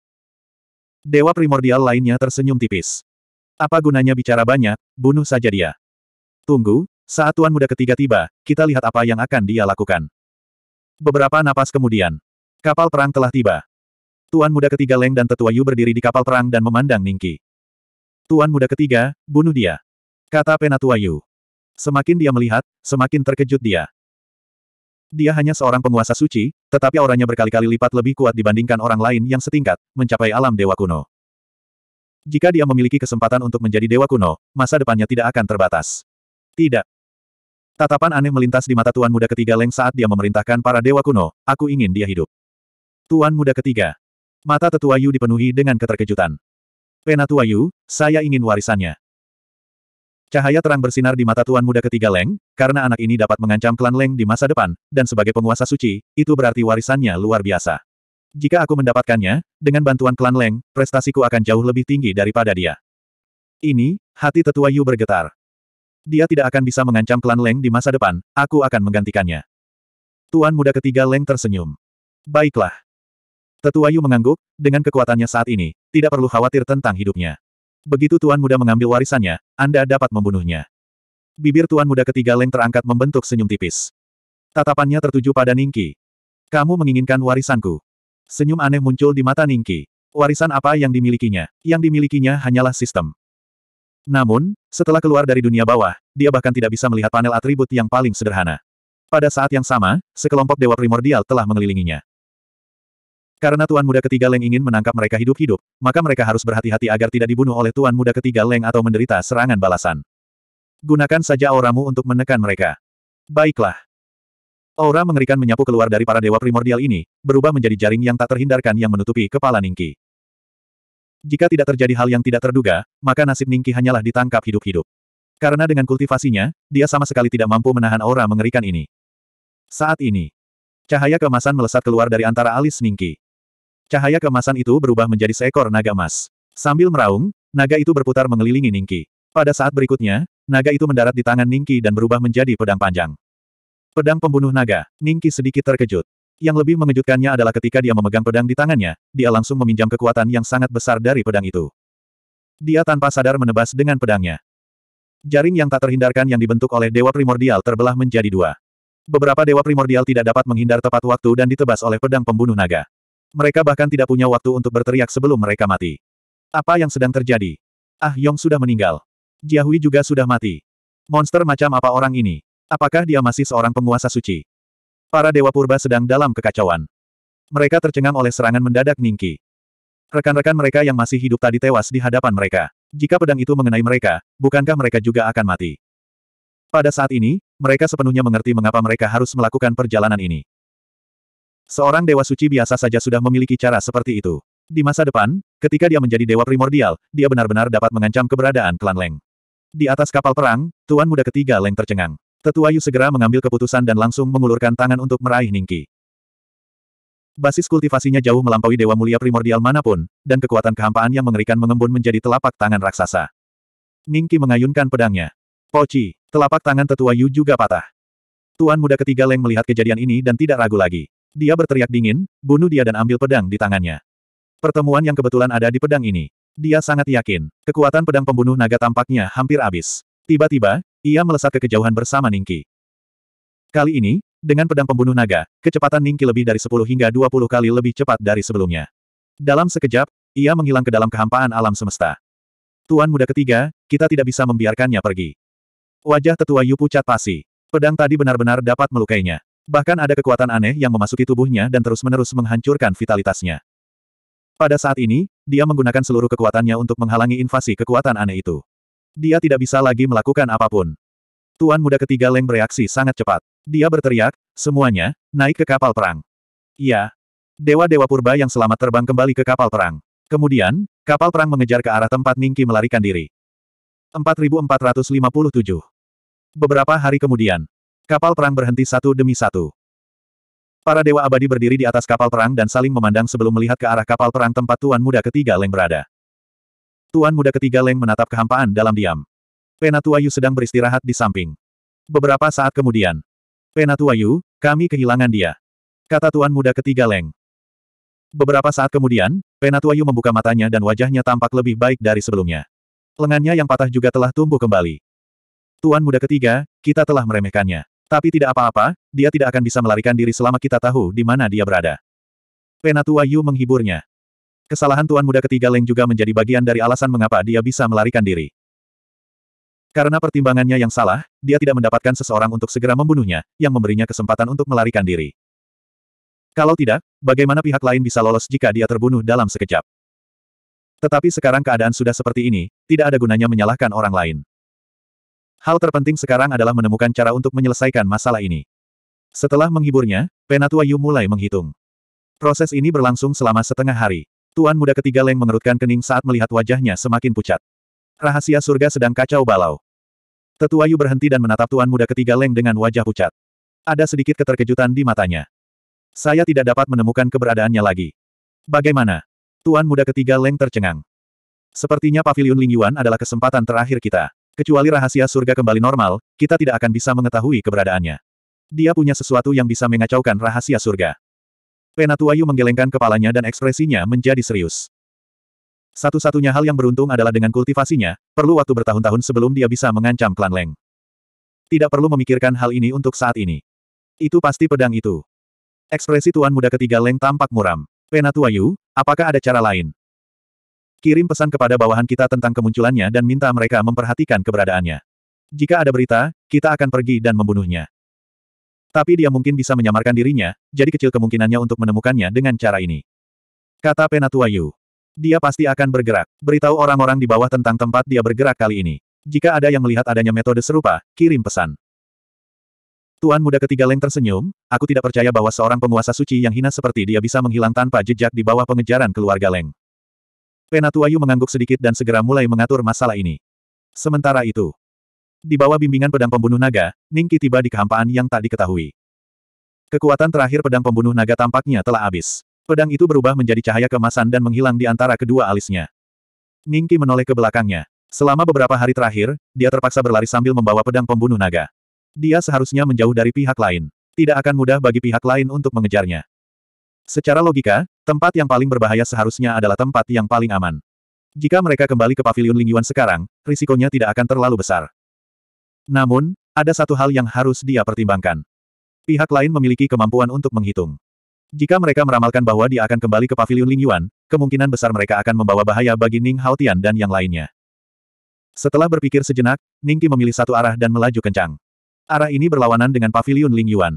S1: Dewa primordial lainnya tersenyum tipis. Apa gunanya bicara banyak, bunuh saja dia. Tunggu, saat Tuan Muda ketiga tiba, kita lihat apa yang akan dia lakukan. Beberapa napas kemudian, kapal perang telah tiba. Tuan Muda ketiga Leng dan Tetua Yu berdiri di kapal perang dan memandang Ningki. Tuan Muda ketiga, bunuh dia. Kata Penatua Yu. Semakin dia melihat, semakin terkejut dia. Dia hanya seorang penguasa suci, tetapi auranya berkali-kali lipat lebih kuat dibandingkan orang lain yang setingkat, mencapai alam dewa kuno. Jika dia memiliki kesempatan untuk menjadi dewa kuno, masa depannya tidak akan terbatas. Tidak. Tatapan aneh melintas di mata tuan muda ketiga Leng saat dia memerintahkan para dewa kuno, aku ingin dia hidup. Tuan muda ketiga. Mata tetua Yu dipenuhi dengan keterkejutan. Penatua Yu, saya ingin warisannya. Cahaya terang bersinar di mata Tuan Muda ketiga Leng, karena anak ini dapat mengancam klan Leng di masa depan, dan sebagai penguasa suci, itu berarti warisannya luar biasa. Jika aku mendapatkannya, dengan bantuan klan Leng, prestasiku akan jauh lebih tinggi daripada dia. Ini, hati tetua Yu bergetar. Dia tidak akan bisa mengancam klan Leng di masa depan, aku akan menggantikannya. Tuan muda ketiga Leng tersenyum. Baiklah. Tetua Yu mengangguk, dengan kekuatannya saat ini, tidak perlu khawatir tentang hidupnya. Begitu tuan muda mengambil warisannya, Anda dapat membunuhnya. Bibir tuan muda ketiga Leng terangkat membentuk senyum tipis. Tatapannya tertuju pada Ningki. Kamu menginginkan warisanku. Senyum aneh muncul di mata Ningki. Warisan apa yang dimilikinya? Yang dimilikinya hanyalah sistem. Namun, setelah keluar dari dunia bawah, dia bahkan tidak bisa melihat panel atribut yang paling sederhana. Pada saat yang sama, sekelompok dewa primordial telah mengelilinginya. Karena Tuan Muda Ketiga Leng ingin menangkap mereka hidup-hidup, maka mereka harus berhati-hati agar tidak dibunuh oleh Tuan Muda Ketiga Leng atau menderita serangan balasan. Gunakan saja auramu untuk menekan mereka. Baiklah. Aura mengerikan menyapu keluar dari para dewa primordial ini, berubah menjadi jaring yang tak terhindarkan yang menutupi kepala Ningki. Jika tidak terjadi hal yang tidak terduga, maka nasib Ningki hanyalah ditangkap hidup-hidup. Karena dengan kultivasinya, dia sama sekali tidak mampu menahan aura mengerikan ini. Saat ini, cahaya kemasan melesat keluar dari antara alis Ningki. Cahaya kemasan itu berubah menjadi seekor naga emas. Sambil meraung, naga itu berputar mengelilingi Ningki. Pada saat berikutnya, naga itu mendarat di tangan Ningki dan berubah menjadi pedang panjang. Pedang pembunuh naga, Ningki sedikit terkejut. Yang lebih mengejutkannya adalah ketika dia memegang pedang di tangannya, dia langsung meminjam kekuatan yang sangat besar dari pedang itu. Dia tanpa sadar menebas dengan pedangnya. Jaring yang tak terhindarkan yang dibentuk oleh Dewa Primordial terbelah menjadi dua. Beberapa Dewa Primordial tidak dapat menghindar tepat waktu dan ditebas oleh pedang pembunuh naga. Mereka bahkan tidak punya waktu untuk berteriak sebelum mereka mati. Apa yang sedang terjadi? Ah Yong sudah meninggal. Jiahui juga sudah mati. Monster macam apa orang ini? Apakah dia masih seorang penguasa suci? Para Dewa Purba sedang dalam kekacauan. Mereka tercengang oleh serangan mendadak Ningki. Rekan-rekan mereka yang masih hidup tadi tewas di hadapan mereka. Jika pedang itu mengenai mereka, bukankah mereka juga akan mati? Pada saat ini, mereka sepenuhnya mengerti mengapa mereka harus melakukan perjalanan ini. Seorang dewa suci biasa saja sudah memiliki cara seperti itu. Di masa depan, ketika dia menjadi dewa primordial, dia benar-benar dapat mengancam keberadaan klan Leng. Di atas kapal perang, Tuan Muda ketiga Leng tercengang. Tetua Yu segera mengambil keputusan dan langsung mengulurkan tangan untuk meraih Ningki. Basis kultivasinya jauh melampaui dewa mulia primordial manapun, dan kekuatan kehampaan yang mengerikan mengembun menjadi telapak tangan raksasa. Ningki mengayunkan pedangnya. Poci, telapak tangan tetua Yu juga patah. Tuan muda ketiga Leng melihat kejadian ini dan tidak ragu lagi. Dia berteriak dingin, bunuh dia dan ambil pedang di tangannya. Pertemuan yang kebetulan ada di pedang ini. Dia sangat yakin, kekuatan pedang pembunuh naga tampaknya hampir habis. Tiba-tiba, ia melesat ke kejauhan bersama Ningki. Kali ini, dengan pedang pembunuh naga, kecepatan Ningki lebih dari 10 hingga 20 kali lebih cepat dari sebelumnya. Dalam sekejap, ia menghilang ke dalam kehampaan alam semesta. Tuan muda ketiga, kita tidak bisa membiarkannya pergi. Wajah tetua Yu pucat pasi. Pedang tadi benar-benar dapat melukainya. Bahkan ada kekuatan aneh yang memasuki tubuhnya dan terus-menerus menghancurkan vitalitasnya. Pada saat ini, dia menggunakan seluruh kekuatannya untuk menghalangi invasi kekuatan aneh itu. Dia tidak bisa lagi melakukan apapun. Tuan muda ketiga Leng bereaksi sangat cepat. Dia berteriak, semuanya, naik ke kapal perang. Iya. Dewa-dewa purba yang selamat terbang kembali ke kapal perang. Kemudian, kapal perang mengejar ke arah tempat Ningki melarikan diri. 4457 Beberapa hari kemudian, Kapal perang berhenti satu demi satu. Para dewa abadi berdiri di atas kapal perang dan saling memandang sebelum melihat ke arah kapal perang tempat Tuan Muda Ketiga Leng berada. Tuan Muda Ketiga Leng menatap kehampaan dalam diam. Penatuayu sedang beristirahat di samping. Beberapa saat kemudian. Penatuayu, kami kehilangan dia. Kata Tuan Muda Ketiga Leng. Beberapa saat kemudian, Penatuayu membuka matanya dan wajahnya tampak lebih baik dari sebelumnya. Lengannya yang patah juga telah tumbuh kembali. Tuan Muda Ketiga, kita telah meremehkannya. Tapi tidak apa-apa, dia tidak akan bisa melarikan diri selama kita tahu di mana dia berada. Penatua Yu menghiburnya. Kesalahan Tuan Muda ketiga Leng juga menjadi bagian dari alasan mengapa dia bisa melarikan diri. Karena pertimbangannya yang salah, dia tidak mendapatkan seseorang untuk segera membunuhnya, yang memberinya kesempatan untuk melarikan diri. Kalau tidak, bagaimana pihak lain bisa lolos jika dia terbunuh dalam sekejap? Tetapi sekarang keadaan sudah seperti ini, tidak ada gunanya menyalahkan orang lain. Hal terpenting sekarang adalah menemukan cara untuk menyelesaikan masalah ini. Setelah menghiburnya, Penatua Yu mulai menghitung. Proses ini berlangsung selama setengah hari. Tuan muda ketiga Leng mengerutkan kening saat melihat wajahnya semakin pucat. Rahasia surga sedang kacau balau. Tetua Yu berhenti dan menatap tuan muda ketiga Leng dengan wajah pucat. Ada sedikit keterkejutan di matanya. Saya tidak dapat menemukan keberadaannya lagi. Bagaimana? Tuan muda ketiga Leng tercengang. Sepertinya Paviliun Lingyuan adalah kesempatan terakhir kita. Kecuali rahasia surga kembali normal, kita tidak akan bisa mengetahui keberadaannya. Dia punya sesuatu yang bisa mengacaukan rahasia surga. Penatuayu menggelengkan kepalanya dan ekspresinya menjadi serius. Satu-satunya hal yang beruntung adalah dengan kultivasinya, perlu waktu bertahun-tahun sebelum dia bisa mengancam klan Leng. Tidak perlu memikirkan hal ini untuk saat ini. Itu pasti pedang itu. Ekspresi tuan muda ketiga Leng tampak muram. Penatuayu, apakah ada cara lain? Kirim pesan kepada bawahan kita tentang kemunculannya dan minta mereka memperhatikan keberadaannya. Jika ada berita, kita akan pergi dan membunuhnya. Tapi dia mungkin bisa menyamarkan dirinya, jadi kecil kemungkinannya untuk menemukannya dengan cara ini. Kata Penatua Yu. Dia pasti akan bergerak. Beritahu orang-orang di bawah tentang tempat dia bergerak kali ini. Jika ada yang melihat adanya metode serupa, kirim pesan. Tuan muda ketiga Leng tersenyum, aku tidak percaya bahwa seorang penguasa suci yang hina seperti dia bisa menghilang tanpa jejak di bawah pengejaran keluarga Leng. Penatuayu mengangguk sedikit dan segera mulai mengatur masalah ini. Sementara itu, di bawah bimbingan pedang pembunuh naga, Ningki tiba di kehampaan yang tak diketahui. Kekuatan terakhir pedang pembunuh naga tampaknya telah habis. Pedang itu berubah menjadi cahaya kemasan dan menghilang di antara kedua alisnya. Ningki menoleh ke belakangnya. Selama beberapa hari terakhir, dia terpaksa berlari sambil membawa pedang pembunuh naga. Dia seharusnya menjauh dari pihak lain. Tidak akan mudah bagi pihak lain untuk mengejarnya. Secara logika, tempat yang paling berbahaya seharusnya adalah tempat yang paling aman. Jika mereka kembali ke pavilion Lingyuan sekarang, risikonya tidak akan terlalu besar. Namun, ada satu hal yang harus dia pertimbangkan. Pihak lain memiliki kemampuan untuk menghitung. Jika mereka meramalkan bahwa dia akan kembali ke pavilion Lingyuan, kemungkinan besar mereka akan membawa bahaya bagi Ning Haotian dan yang lainnya. Setelah berpikir sejenak, Ningki memilih satu arah dan melaju kencang. Arah ini berlawanan dengan pavilion Lingyuan.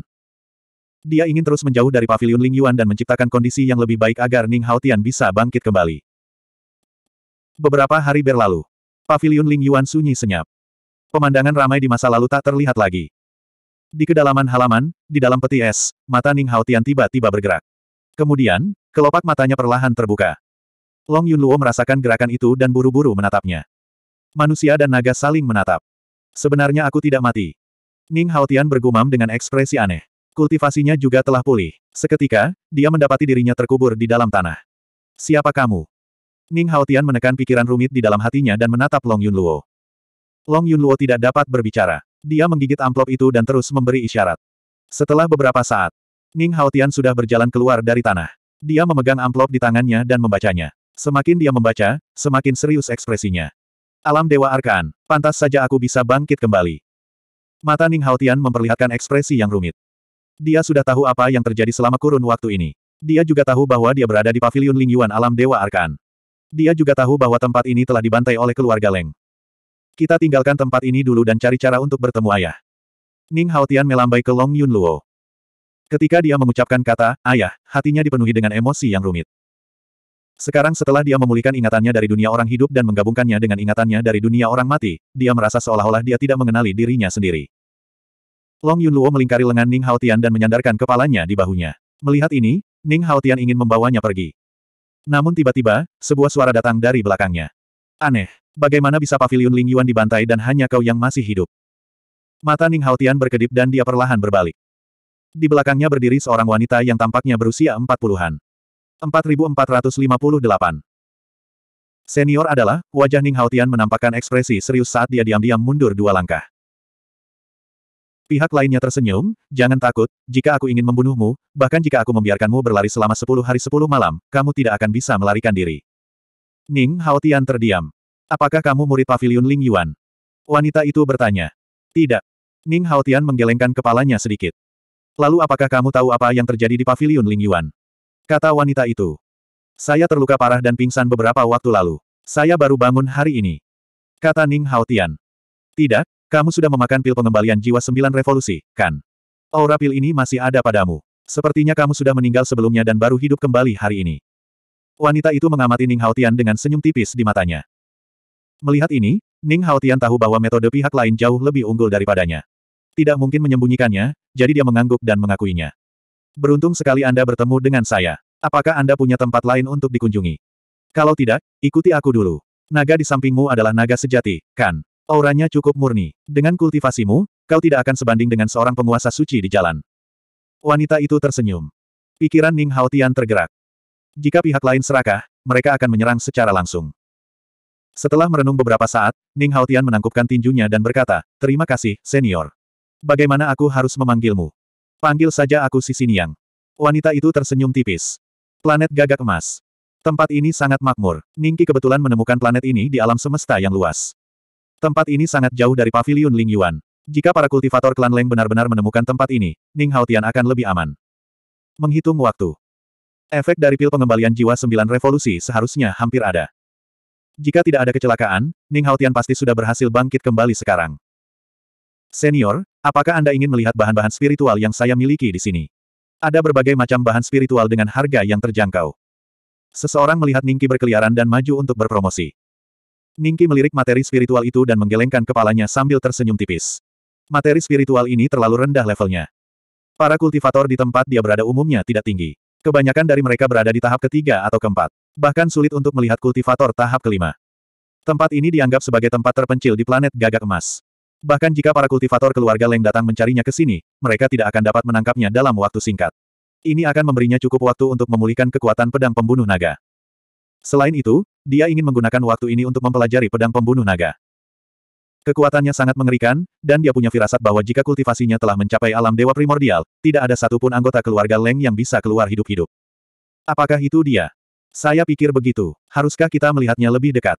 S1: Dia ingin terus menjauh dari pavilion Ling Yuan dan menciptakan kondisi yang lebih baik agar Ning Haotian bisa bangkit kembali. Beberapa hari berlalu. Pavilion Ling Yuan sunyi senyap. Pemandangan ramai di masa lalu tak terlihat lagi. Di kedalaman halaman, di dalam peti es, mata Ning Haotian tiba-tiba bergerak. Kemudian, kelopak matanya perlahan terbuka. Long Yun Luo merasakan gerakan itu dan buru-buru menatapnya. Manusia dan naga saling menatap. Sebenarnya aku tidak mati. Ning Haotian bergumam dengan ekspresi aneh. Kultivasinya juga telah pulih. Seketika, dia mendapati dirinya terkubur di dalam tanah. Siapa kamu? Ning Haotian menekan pikiran rumit di dalam hatinya dan menatap Long Yunluo. Long Yunluo tidak dapat berbicara. Dia menggigit amplop itu dan terus memberi isyarat. Setelah beberapa saat, Ning Haotian sudah berjalan keluar dari tanah. Dia memegang amplop di tangannya dan membacanya. Semakin dia membaca, semakin serius ekspresinya. Alam Dewa Arkan, pantas saja aku bisa bangkit kembali. Mata Ning Haotian memperlihatkan ekspresi yang rumit. Dia sudah tahu apa yang terjadi selama kurun waktu ini. Dia juga tahu bahwa dia berada di pavilion Lingyuan alam Dewa Arkan. Dia juga tahu bahwa tempat ini telah dibantai oleh keluarga Leng. Kita tinggalkan tempat ini dulu dan cari cara untuk bertemu ayah. Ning Haotian melambai ke Long Yun Luo. Ketika dia mengucapkan kata, ayah, hatinya dipenuhi dengan emosi yang rumit. Sekarang setelah dia memulihkan ingatannya dari dunia orang hidup dan menggabungkannya dengan ingatannya dari dunia orang mati, dia merasa seolah-olah dia tidak mengenali dirinya sendiri. Long Yunluo melingkari lengan Ning Haotian dan menyandarkan kepalanya di bahunya. Melihat ini, Ning Haotian ingin membawanya pergi. Namun tiba-tiba, sebuah suara datang dari belakangnya. Aneh, bagaimana bisa pavilion Ling Yuan dibantai dan hanya kau yang masih hidup? Mata Ning Haotian berkedip dan dia perlahan berbalik. Di belakangnya berdiri seorang wanita yang tampaknya berusia 40-an. 4458. Senior adalah, wajah Ning Haotian menampakkan ekspresi serius saat dia diam-diam mundur dua langkah. Pihak lainnya tersenyum, jangan takut, jika aku ingin membunuhmu, bahkan jika aku membiarkanmu berlari selama sepuluh hari sepuluh malam, kamu tidak akan bisa melarikan diri. Ning Haotian terdiam. Apakah kamu murid pavilion Ling Yuan? Wanita itu bertanya. Tidak. Ning Haotian menggelengkan kepalanya sedikit. Lalu apakah kamu tahu apa yang terjadi di pavilion Ling Yuan? Kata wanita itu. Saya terluka parah dan pingsan beberapa waktu lalu. Saya baru bangun hari ini. Kata Ning Haotian. Tidak, kamu sudah memakan pil pengembalian jiwa sembilan revolusi, kan? Aura pil ini masih ada padamu. Sepertinya kamu sudah meninggal sebelumnya dan baru hidup kembali hari ini. Wanita itu mengamati Ning Haotian dengan senyum tipis di matanya. Melihat ini, Ning Haotian tahu bahwa metode pihak lain jauh lebih unggul daripadanya. Tidak mungkin menyembunyikannya, jadi dia mengangguk dan mengakuinya. Beruntung sekali Anda bertemu dengan saya. Apakah Anda punya tempat lain untuk dikunjungi? Kalau tidak, ikuti aku dulu. Naga di sampingmu adalah naga sejati, kan? Auranya cukup murni. Dengan kultivasimu, kau tidak akan sebanding dengan seorang penguasa suci di jalan. Wanita itu tersenyum. Pikiran Ning Haotian tergerak. Jika pihak lain serakah, mereka akan menyerang secara langsung. Setelah merenung beberapa saat, Ning Haotian menangkupkan tinjunya dan berkata, Terima kasih, senior. Bagaimana aku harus memanggilmu? Panggil saja aku Si Siniang. Wanita itu tersenyum tipis. Planet gagak emas. Tempat ini sangat makmur. Ningki kebetulan menemukan planet ini di alam semesta yang luas. Tempat ini sangat jauh dari Paviliun Ling Yuan. Jika para kultivator klan Leng benar-benar menemukan tempat ini, Ning Haotian akan lebih aman. Menghitung waktu. Efek dari pil pengembalian jiwa sembilan revolusi seharusnya hampir ada. Jika tidak ada kecelakaan, Ning Haotian pasti sudah berhasil bangkit kembali sekarang. Senior, apakah Anda ingin melihat bahan-bahan spiritual yang saya miliki di sini? Ada berbagai macam bahan spiritual dengan harga yang terjangkau. Seseorang melihat Ningki berkeliaran dan maju untuk berpromosi. Ningki melirik materi spiritual itu dan menggelengkan kepalanya sambil tersenyum tipis. Materi spiritual ini terlalu rendah levelnya. Para kultivator di tempat dia berada umumnya tidak tinggi. Kebanyakan dari mereka berada di tahap ketiga atau keempat. Bahkan sulit untuk melihat kultivator tahap kelima. Tempat ini dianggap sebagai tempat terpencil di planet gagak emas. Bahkan jika para kultivator keluarga Leng datang mencarinya ke sini, mereka tidak akan dapat menangkapnya dalam waktu singkat. Ini akan memberinya cukup waktu untuk memulihkan kekuatan pedang pembunuh naga. Selain itu, dia ingin menggunakan waktu ini untuk mempelajari pedang pembunuh naga. Kekuatannya sangat mengerikan, dan dia punya firasat bahwa jika kultivasinya telah mencapai alam dewa primordial, tidak ada satupun anggota keluarga Leng yang bisa keluar hidup-hidup. Apakah itu dia? Saya pikir begitu. Haruskah kita melihatnya lebih dekat?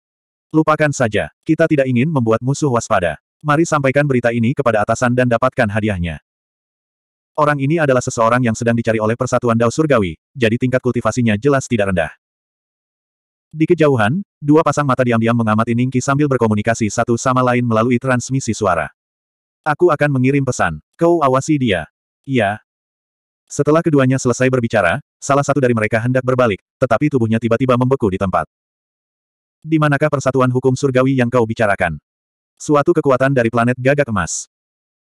S1: Lupakan saja. Kita tidak ingin membuat musuh waspada. Mari sampaikan berita ini kepada atasan dan dapatkan hadiahnya. Orang ini adalah seseorang yang sedang dicari oleh Persatuan Dao Surgawi, jadi tingkat kultivasinya jelas tidak rendah. Di kejauhan, dua pasang mata diam-diam mengamati Ningki sambil berkomunikasi satu sama lain melalui transmisi suara. Aku akan mengirim pesan. Kau awasi dia. Iya. Setelah keduanya selesai berbicara, salah satu dari mereka hendak berbalik, tetapi tubuhnya tiba-tiba membeku di tempat. Di manakah persatuan hukum surgawi yang kau bicarakan? Suatu kekuatan dari planet gagak emas.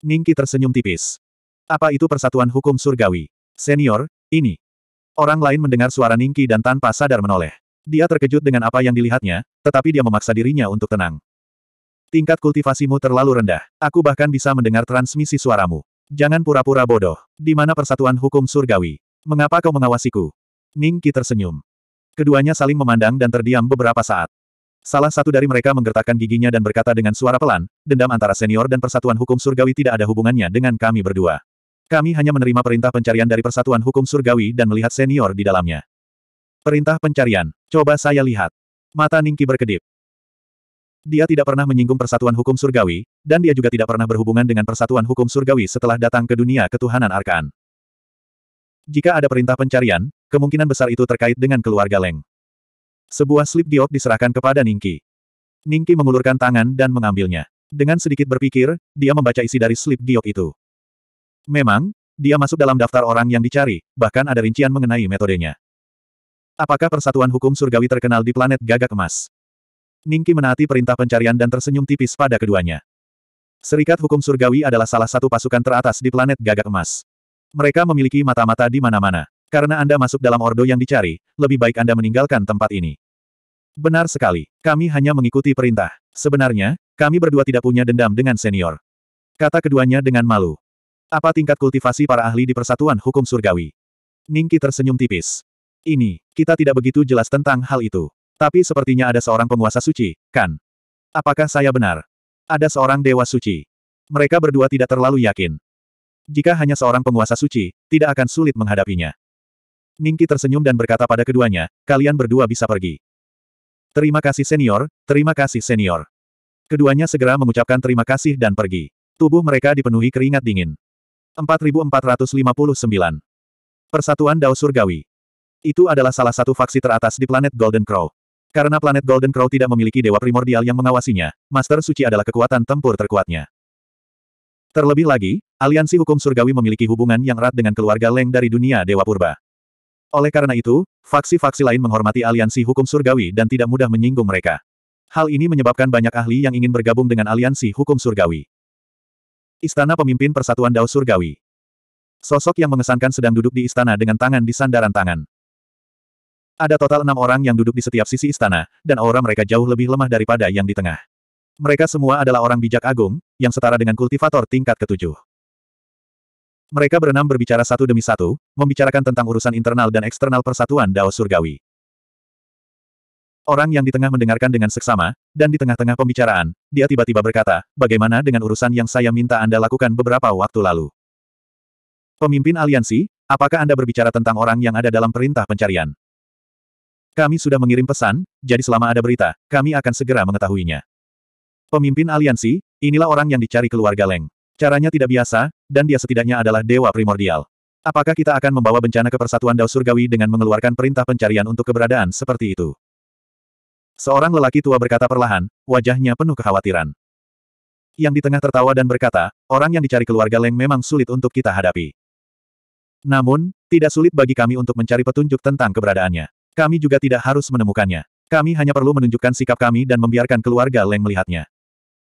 S1: Ningki tersenyum tipis. Apa itu persatuan hukum surgawi? Senior, ini. Orang lain mendengar suara Ningki dan tanpa sadar menoleh. Dia terkejut dengan apa yang dilihatnya, tetapi dia memaksa dirinya untuk tenang. Tingkat kultivasimu terlalu rendah. Aku bahkan bisa mendengar transmisi suaramu. Jangan pura-pura bodoh. Di mana persatuan hukum surgawi? Mengapa kau mengawasiku? Ning Qi tersenyum. Keduanya saling memandang dan terdiam beberapa saat. Salah satu dari mereka menggertakkan giginya dan berkata dengan suara pelan, dendam antara senior dan persatuan hukum surgawi tidak ada hubungannya dengan kami berdua. Kami hanya menerima perintah pencarian dari persatuan hukum surgawi dan melihat senior di dalamnya. Perintah pencarian. Coba saya lihat. Mata Ningki berkedip. Dia tidak pernah menyinggung persatuan hukum surgawi, dan dia juga tidak pernah berhubungan dengan persatuan hukum surgawi setelah datang ke dunia ketuhanan Arkan. Jika ada perintah pencarian, kemungkinan besar itu terkait dengan keluarga Leng. Sebuah slip giok diserahkan kepada Ningki. Ningki mengulurkan tangan dan mengambilnya. Dengan sedikit berpikir, dia membaca isi dari slip giok itu. Memang, dia masuk dalam daftar orang yang dicari, bahkan ada rincian mengenai metodenya. Apakah persatuan hukum surgawi terkenal di planet gagak emas? Ningki menaati perintah pencarian dan tersenyum tipis pada keduanya. Serikat Hukum Surgawi adalah salah satu pasukan teratas di planet gagak emas. Mereka memiliki mata-mata di mana-mana. Karena Anda masuk dalam ordo yang dicari, lebih baik Anda meninggalkan tempat ini. Benar sekali, kami hanya mengikuti perintah. Sebenarnya, kami berdua tidak punya dendam dengan senior. Kata keduanya dengan malu. Apa tingkat kultivasi para ahli di Persatuan Hukum Surgawi? Ningki tersenyum tipis ini, kita tidak begitu jelas tentang hal itu. Tapi sepertinya ada seorang penguasa suci, kan? Apakah saya benar? Ada seorang dewa suci. Mereka berdua tidak terlalu yakin. Jika hanya seorang penguasa suci, tidak akan sulit menghadapinya. Ningki tersenyum dan berkata pada keduanya, kalian berdua bisa pergi. Terima kasih senior, terima kasih senior. Keduanya segera mengucapkan terima kasih dan pergi. Tubuh mereka dipenuhi keringat dingin. 4459. Persatuan Dao Surgawi. Itu adalah salah satu faksi teratas di planet Golden Crow. Karena planet Golden Crow tidak memiliki dewa primordial yang mengawasinya, Master Suci adalah kekuatan tempur terkuatnya. Terlebih lagi, aliansi hukum surgawi memiliki hubungan yang erat dengan keluarga Leng dari dunia Dewa Purba. Oleh karena itu, faksi-faksi lain menghormati aliansi hukum surgawi dan tidak mudah menyinggung mereka. Hal ini menyebabkan banyak ahli yang ingin bergabung dengan aliansi hukum surgawi. Istana Pemimpin Persatuan Dao Surgawi Sosok yang mengesankan sedang duduk di istana dengan tangan di sandaran tangan. Ada total enam orang yang duduk di setiap sisi istana, dan aura mereka jauh lebih lemah daripada yang di tengah. Mereka semua adalah orang bijak agung, yang setara dengan kultivator tingkat ketujuh. Mereka berenam berbicara satu demi satu, membicarakan tentang urusan internal dan eksternal persatuan Dao Surgawi. Orang yang di tengah mendengarkan dengan seksama, dan di tengah-tengah pembicaraan, dia tiba-tiba berkata, bagaimana dengan urusan yang saya minta Anda lakukan beberapa waktu lalu? Pemimpin aliansi, apakah Anda berbicara tentang orang yang ada dalam perintah pencarian? Kami sudah mengirim pesan, jadi selama ada berita, kami akan segera mengetahuinya. Pemimpin aliansi, inilah orang yang dicari keluarga Leng. Caranya tidak biasa, dan dia setidaknya adalah dewa primordial. Apakah kita akan membawa bencana ke persatuan Dao Surgawi dengan mengeluarkan perintah pencarian untuk keberadaan seperti itu? Seorang lelaki tua berkata perlahan, wajahnya penuh kekhawatiran. Yang di tengah tertawa dan berkata, orang yang dicari keluarga Leng memang sulit untuk kita hadapi. Namun, tidak sulit bagi kami untuk mencari petunjuk tentang keberadaannya. Kami juga tidak harus menemukannya. Kami hanya perlu menunjukkan sikap kami dan membiarkan keluarga Leng melihatnya.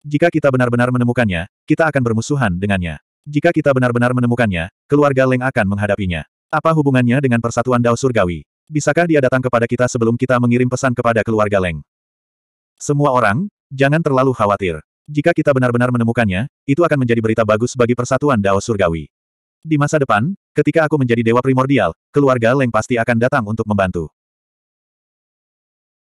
S1: Jika kita benar-benar menemukannya, kita akan bermusuhan dengannya. Jika kita benar-benar menemukannya, keluarga Leng akan menghadapinya. Apa hubungannya dengan persatuan Dao Surgawi? Bisakah dia datang kepada kita sebelum kita mengirim pesan kepada keluarga Leng? Semua orang, jangan terlalu khawatir. Jika kita benar-benar menemukannya, itu akan menjadi berita bagus bagi persatuan Dao Surgawi. Di masa depan, ketika aku menjadi dewa primordial, keluarga Leng pasti akan datang untuk membantu.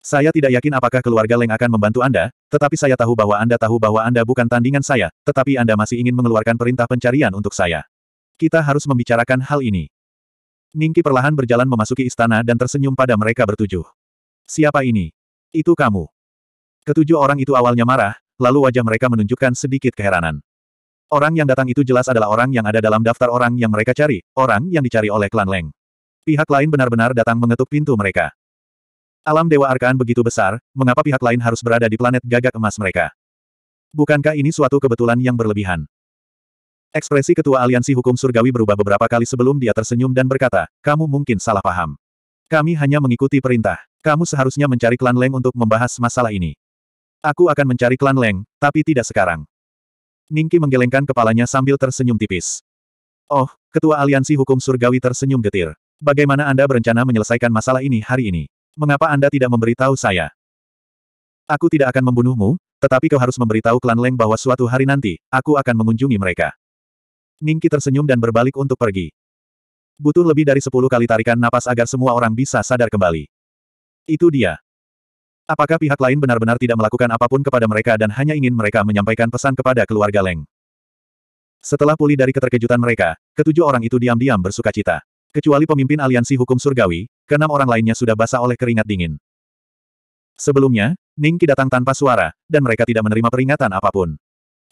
S1: Saya tidak yakin apakah keluarga Leng akan membantu Anda, tetapi saya tahu bahwa Anda tahu bahwa Anda bukan tandingan saya, tetapi Anda masih ingin mengeluarkan perintah pencarian untuk saya. Kita harus membicarakan hal ini. Ningki perlahan berjalan memasuki istana dan tersenyum pada mereka bertujuh. Siapa ini? Itu kamu. Ketujuh orang itu awalnya marah, lalu wajah mereka menunjukkan sedikit keheranan. Orang yang datang itu jelas adalah orang yang ada dalam daftar orang yang mereka cari, orang yang dicari oleh klan Leng. Pihak lain benar-benar datang mengetuk pintu mereka. Alam Dewa Arkaan begitu besar, mengapa pihak lain harus berada di planet gagak emas mereka? Bukankah ini suatu kebetulan yang berlebihan? Ekspresi Ketua Aliansi Hukum Surgawi berubah beberapa kali sebelum dia tersenyum dan berkata, kamu mungkin salah paham. Kami hanya mengikuti perintah. Kamu seharusnya mencari klan Leng untuk membahas masalah ini. Aku akan mencari klan Leng, tapi tidak sekarang. Ningki menggelengkan kepalanya sambil tersenyum tipis. Oh, Ketua Aliansi Hukum Surgawi tersenyum getir. Bagaimana Anda berencana menyelesaikan masalah ini hari ini? Mengapa Anda tidak memberitahu saya? Aku tidak akan membunuhmu, tetapi kau harus memberitahu klan Leng bahwa suatu hari nanti, aku akan mengunjungi mereka. Ningki tersenyum dan berbalik untuk pergi. Butuh lebih dari sepuluh kali tarikan napas agar semua orang bisa sadar kembali. Itu dia. Apakah pihak lain benar-benar tidak melakukan apapun kepada mereka dan hanya ingin mereka menyampaikan pesan kepada keluarga Leng? Setelah pulih dari keterkejutan mereka, ketujuh orang itu diam-diam bersuka cita. Kecuali pemimpin aliansi hukum surgawi, keenam orang lainnya sudah basah oleh keringat dingin. Sebelumnya, Ningki datang tanpa suara, dan mereka tidak menerima peringatan apapun.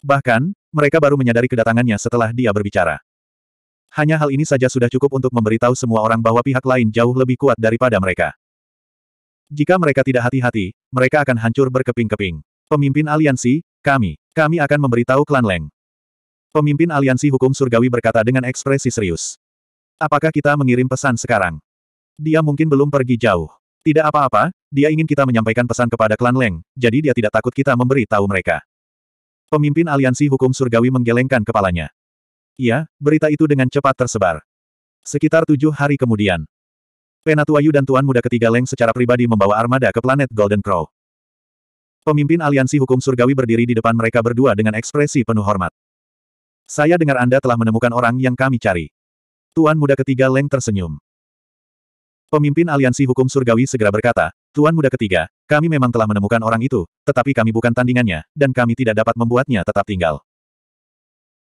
S1: Bahkan, mereka baru menyadari kedatangannya setelah dia berbicara. Hanya hal ini saja sudah cukup untuk memberitahu semua orang bahwa pihak lain jauh lebih kuat daripada mereka. Jika mereka tidak hati-hati, mereka akan hancur berkeping-keping. Pemimpin aliansi, kami, kami akan memberitahu klan Leng. Pemimpin aliansi hukum surgawi berkata dengan ekspresi serius. Apakah kita mengirim pesan sekarang? Dia mungkin belum pergi jauh. Tidak apa-apa, dia ingin kita menyampaikan pesan kepada klan Leng, jadi dia tidak takut kita memberi tahu mereka. Pemimpin aliansi hukum surgawi menggelengkan kepalanya. Iya, berita itu dengan cepat tersebar. Sekitar tujuh hari kemudian. Penatua dan Tuan Muda Ketiga Leng secara pribadi membawa armada ke planet Golden Crow. Pemimpin aliansi hukum surgawi berdiri di depan mereka berdua dengan ekspresi penuh hormat. Saya dengar Anda telah menemukan orang yang kami cari. Tuan Muda Ketiga Leng tersenyum. Pemimpin aliansi hukum surgawi segera berkata, Tuan muda ketiga, kami memang telah menemukan orang itu, tetapi kami bukan tandingannya, dan kami tidak dapat membuatnya tetap tinggal.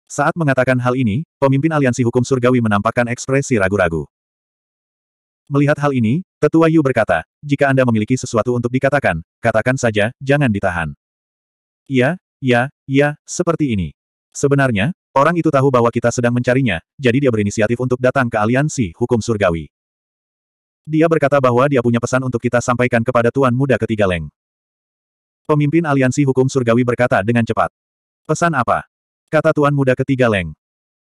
S1: Saat mengatakan hal ini, pemimpin aliansi hukum surgawi menampakkan ekspresi ragu-ragu. Melihat hal ini, Tetua Yu berkata, jika Anda memiliki sesuatu untuk dikatakan, katakan saja, jangan ditahan. Ya, ya, ya, seperti ini. Sebenarnya, orang itu tahu bahwa kita sedang mencarinya, jadi dia berinisiatif untuk datang ke aliansi hukum surgawi. Dia berkata bahwa dia punya pesan untuk kita sampaikan kepada Tuan Muda ketiga Leng. Pemimpin aliansi hukum surgawi berkata dengan cepat. Pesan apa? Kata Tuan Muda ketiga Leng.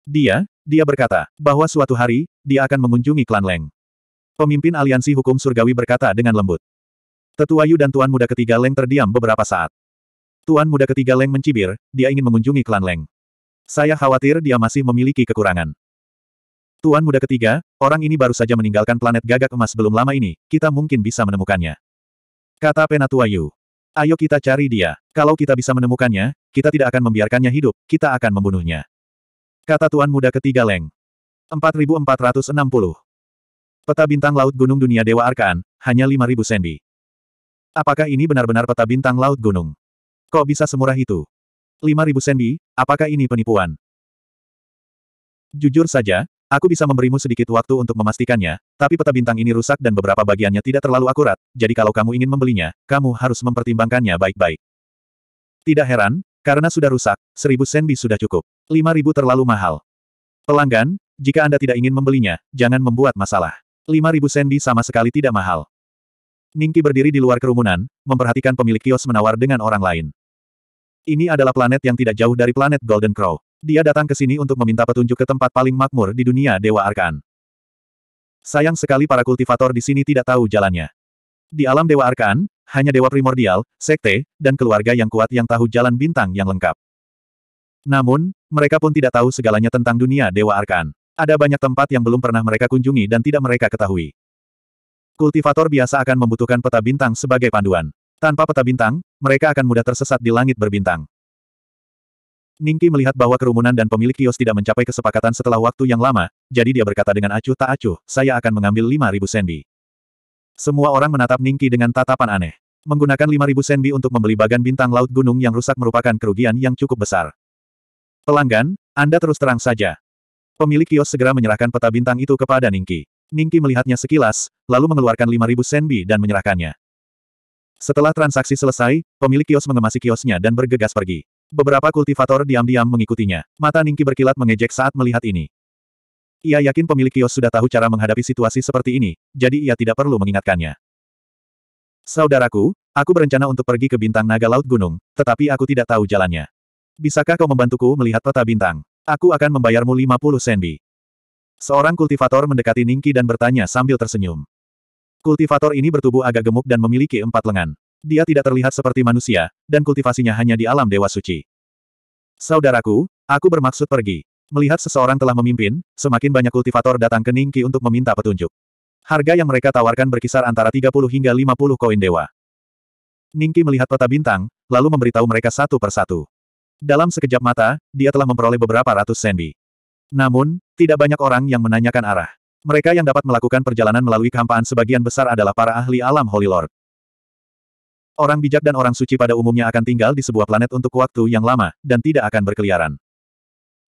S1: Dia, dia berkata, bahwa suatu hari, dia akan mengunjungi klan Leng. Pemimpin aliansi hukum surgawi berkata dengan lembut. Tetua Yu dan Tuan Muda ketiga Leng terdiam beberapa saat. Tuan Muda ketiga Leng mencibir, dia ingin mengunjungi klan Leng. Saya khawatir dia masih memiliki kekurangan. Tuan muda ketiga, orang ini baru saja meninggalkan planet gagak emas belum lama ini, kita mungkin bisa menemukannya. Kata Penatua Yu. Ayo kita cari dia. Kalau kita bisa menemukannya, kita tidak akan membiarkannya hidup, kita akan membunuhnya. Kata Tuan muda ketiga Leng. 4460. Peta bintang laut gunung dunia Dewa Arkaan, hanya 5000 sendi. Apakah ini benar-benar peta bintang laut gunung? Kok bisa semurah itu? 5000 sendi, apakah ini penipuan? Jujur saja, Aku bisa memberimu sedikit waktu untuk memastikannya, tapi peta bintang ini rusak dan beberapa bagiannya tidak terlalu akurat, jadi kalau kamu ingin membelinya, kamu harus mempertimbangkannya baik-baik. Tidak heran, karena sudah rusak, seribu senbi sudah cukup. Lima ribu terlalu mahal. Pelanggan, jika Anda tidak ingin membelinya, jangan membuat masalah. Lima ribu senbi sama sekali tidak mahal. Ningki berdiri di luar kerumunan, memperhatikan pemilik kios menawar dengan orang lain. Ini adalah planet yang tidak jauh dari planet Golden Crow. Dia datang ke sini untuk meminta petunjuk ke tempat paling makmur di dunia Dewa Arkan. Sayang sekali para kultivator di sini tidak tahu jalannya. Di alam Dewa Arkan, hanya Dewa Primordial, Sekte, dan keluarga yang kuat yang tahu jalan bintang yang lengkap. Namun, mereka pun tidak tahu segalanya tentang dunia Dewa Arkan. Ada banyak tempat yang belum pernah mereka kunjungi dan tidak mereka ketahui. Kultivator biasa akan membutuhkan peta bintang sebagai panduan. Tanpa peta bintang, mereka akan mudah tersesat di langit berbintang. Ningki melihat bahwa kerumunan dan pemilik kios tidak mencapai kesepakatan setelah waktu yang lama, jadi dia berkata dengan acuh tak acuh, saya akan mengambil 5.000 senbi." Semua orang menatap Ningki dengan tatapan aneh. Menggunakan 5.000 senbi untuk membeli bagan bintang laut gunung yang rusak merupakan kerugian yang cukup besar. Pelanggan, Anda terus terang saja. Pemilik kios segera menyerahkan peta bintang itu kepada Ningki. Ningki melihatnya sekilas, lalu mengeluarkan 5.000 senbi dan menyerahkannya. Setelah transaksi selesai, pemilik kios mengemasi kiosnya dan bergegas pergi. Beberapa kultivator diam-diam mengikutinya. Mata Ningki berkilat mengejek saat melihat ini. Ia yakin pemilik kios sudah tahu cara menghadapi situasi seperti ini, jadi ia tidak perlu mengingatkannya. Saudaraku, aku berencana untuk pergi ke bintang naga laut gunung, tetapi aku tidak tahu jalannya. Bisakah kau membantuku melihat peta bintang? Aku akan membayarmu 50 senbi. Seorang kultivator mendekati Ningki dan bertanya sambil tersenyum. Kultivator ini bertubuh agak gemuk dan memiliki empat lengan. Dia tidak terlihat seperti manusia, dan kultivasinya hanya di alam Dewa Suci. Saudaraku, aku bermaksud pergi. Melihat seseorang telah memimpin, semakin banyak kultivator datang ke Ningki untuk meminta petunjuk. Harga yang mereka tawarkan berkisar antara 30 hingga 50 koin dewa. Ningki melihat peta bintang, lalu memberitahu mereka satu persatu. Dalam sekejap mata, dia telah memperoleh beberapa ratus sendi. Namun, tidak banyak orang yang menanyakan arah. Mereka yang dapat melakukan perjalanan melalui kehampaan sebagian besar adalah para ahli alam Holy Lord. Orang bijak dan orang suci pada umumnya akan tinggal di sebuah planet untuk waktu yang lama, dan tidak akan berkeliaran.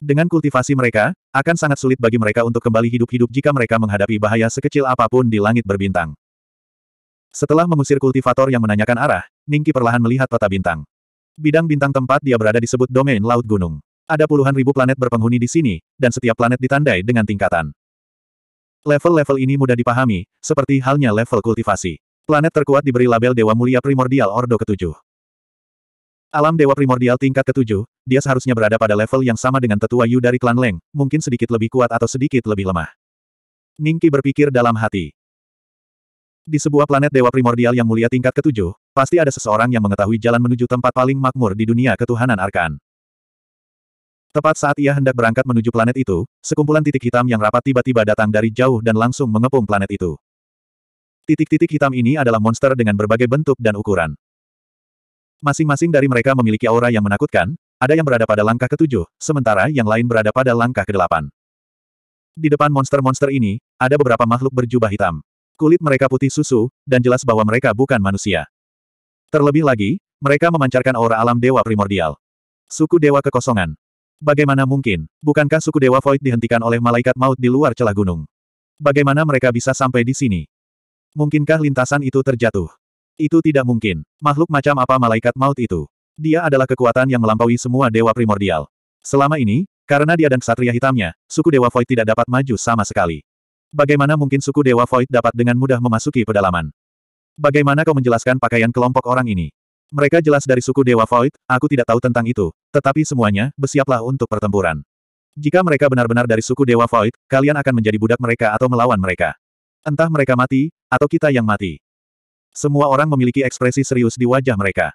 S1: Dengan kultivasi mereka, akan sangat sulit bagi mereka untuk kembali hidup-hidup jika mereka menghadapi bahaya sekecil apapun di langit berbintang. Setelah mengusir kultivator yang menanyakan arah, Ningki perlahan melihat peta bintang. Bidang bintang tempat dia berada disebut domain Laut Gunung. Ada puluhan ribu planet berpenghuni di sini, dan setiap planet ditandai dengan tingkatan. Level-level ini mudah dipahami, seperti halnya level kultivasi. Planet terkuat diberi label Dewa Mulia Primordial Ordo Ketujuh. Alam Dewa Primordial tingkat ketujuh, dia seharusnya berada pada level yang sama dengan tetua Yu dari klan Leng, mungkin sedikit lebih kuat atau sedikit lebih lemah. Ningki berpikir dalam hati. Di sebuah planet Dewa Primordial yang mulia tingkat ketujuh, pasti ada seseorang yang mengetahui jalan menuju tempat paling makmur di dunia ketuhanan Arkan. Tepat saat ia hendak berangkat menuju planet itu, sekumpulan titik hitam yang rapat tiba-tiba datang dari jauh dan langsung mengepung planet itu. Titik-titik hitam ini adalah monster dengan berbagai bentuk dan ukuran. Masing-masing dari mereka memiliki aura yang menakutkan, ada yang berada pada langkah ketujuh, sementara yang lain berada pada langkah kedelapan. Di depan monster-monster ini, ada beberapa makhluk berjubah hitam. Kulit mereka putih susu, dan jelas bahwa mereka bukan manusia. Terlebih lagi, mereka memancarkan aura alam dewa primordial. Suku dewa kekosongan. Bagaimana mungkin, bukankah suku dewa Void dihentikan oleh malaikat maut di luar celah gunung? Bagaimana mereka bisa sampai di sini? Mungkinkah lintasan itu terjatuh? Itu tidak mungkin. Makhluk macam apa malaikat maut itu? Dia adalah kekuatan yang melampaui semua dewa primordial. Selama ini, karena dia dan satria hitamnya, suku Dewa Void tidak dapat maju sama sekali. Bagaimana mungkin suku Dewa Void dapat dengan mudah memasuki pedalaman? Bagaimana kau menjelaskan pakaian kelompok orang ini? Mereka jelas dari suku Dewa Void, aku tidak tahu tentang itu, tetapi semuanya, bersiaplah untuk pertempuran. Jika mereka benar-benar dari suku Dewa Void, kalian akan menjadi budak mereka atau melawan mereka. Entah mereka mati, atau kita yang mati. Semua orang memiliki ekspresi serius di wajah mereka.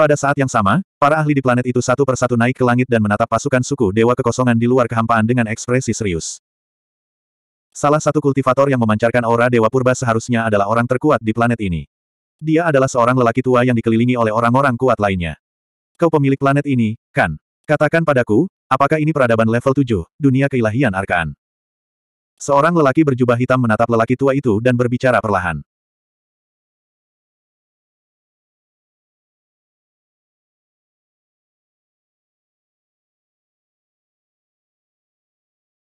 S1: Pada saat yang sama, para ahli di planet itu satu persatu naik ke langit dan menatap pasukan suku dewa kekosongan di luar kehampaan dengan ekspresi serius. Salah satu kultivator yang memancarkan aura dewa purba seharusnya adalah orang terkuat di planet ini. Dia adalah seorang lelaki tua yang dikelilingi oleh orang-orang kuat lainnya. Kau pemilik planet ini, kan? Katakan padaku, apakah ini peradaban level 7, dunia keilahian arkaan? Seorang lelaki berjubah hitam menatap lelaki tua itu dan berbicara perlahan.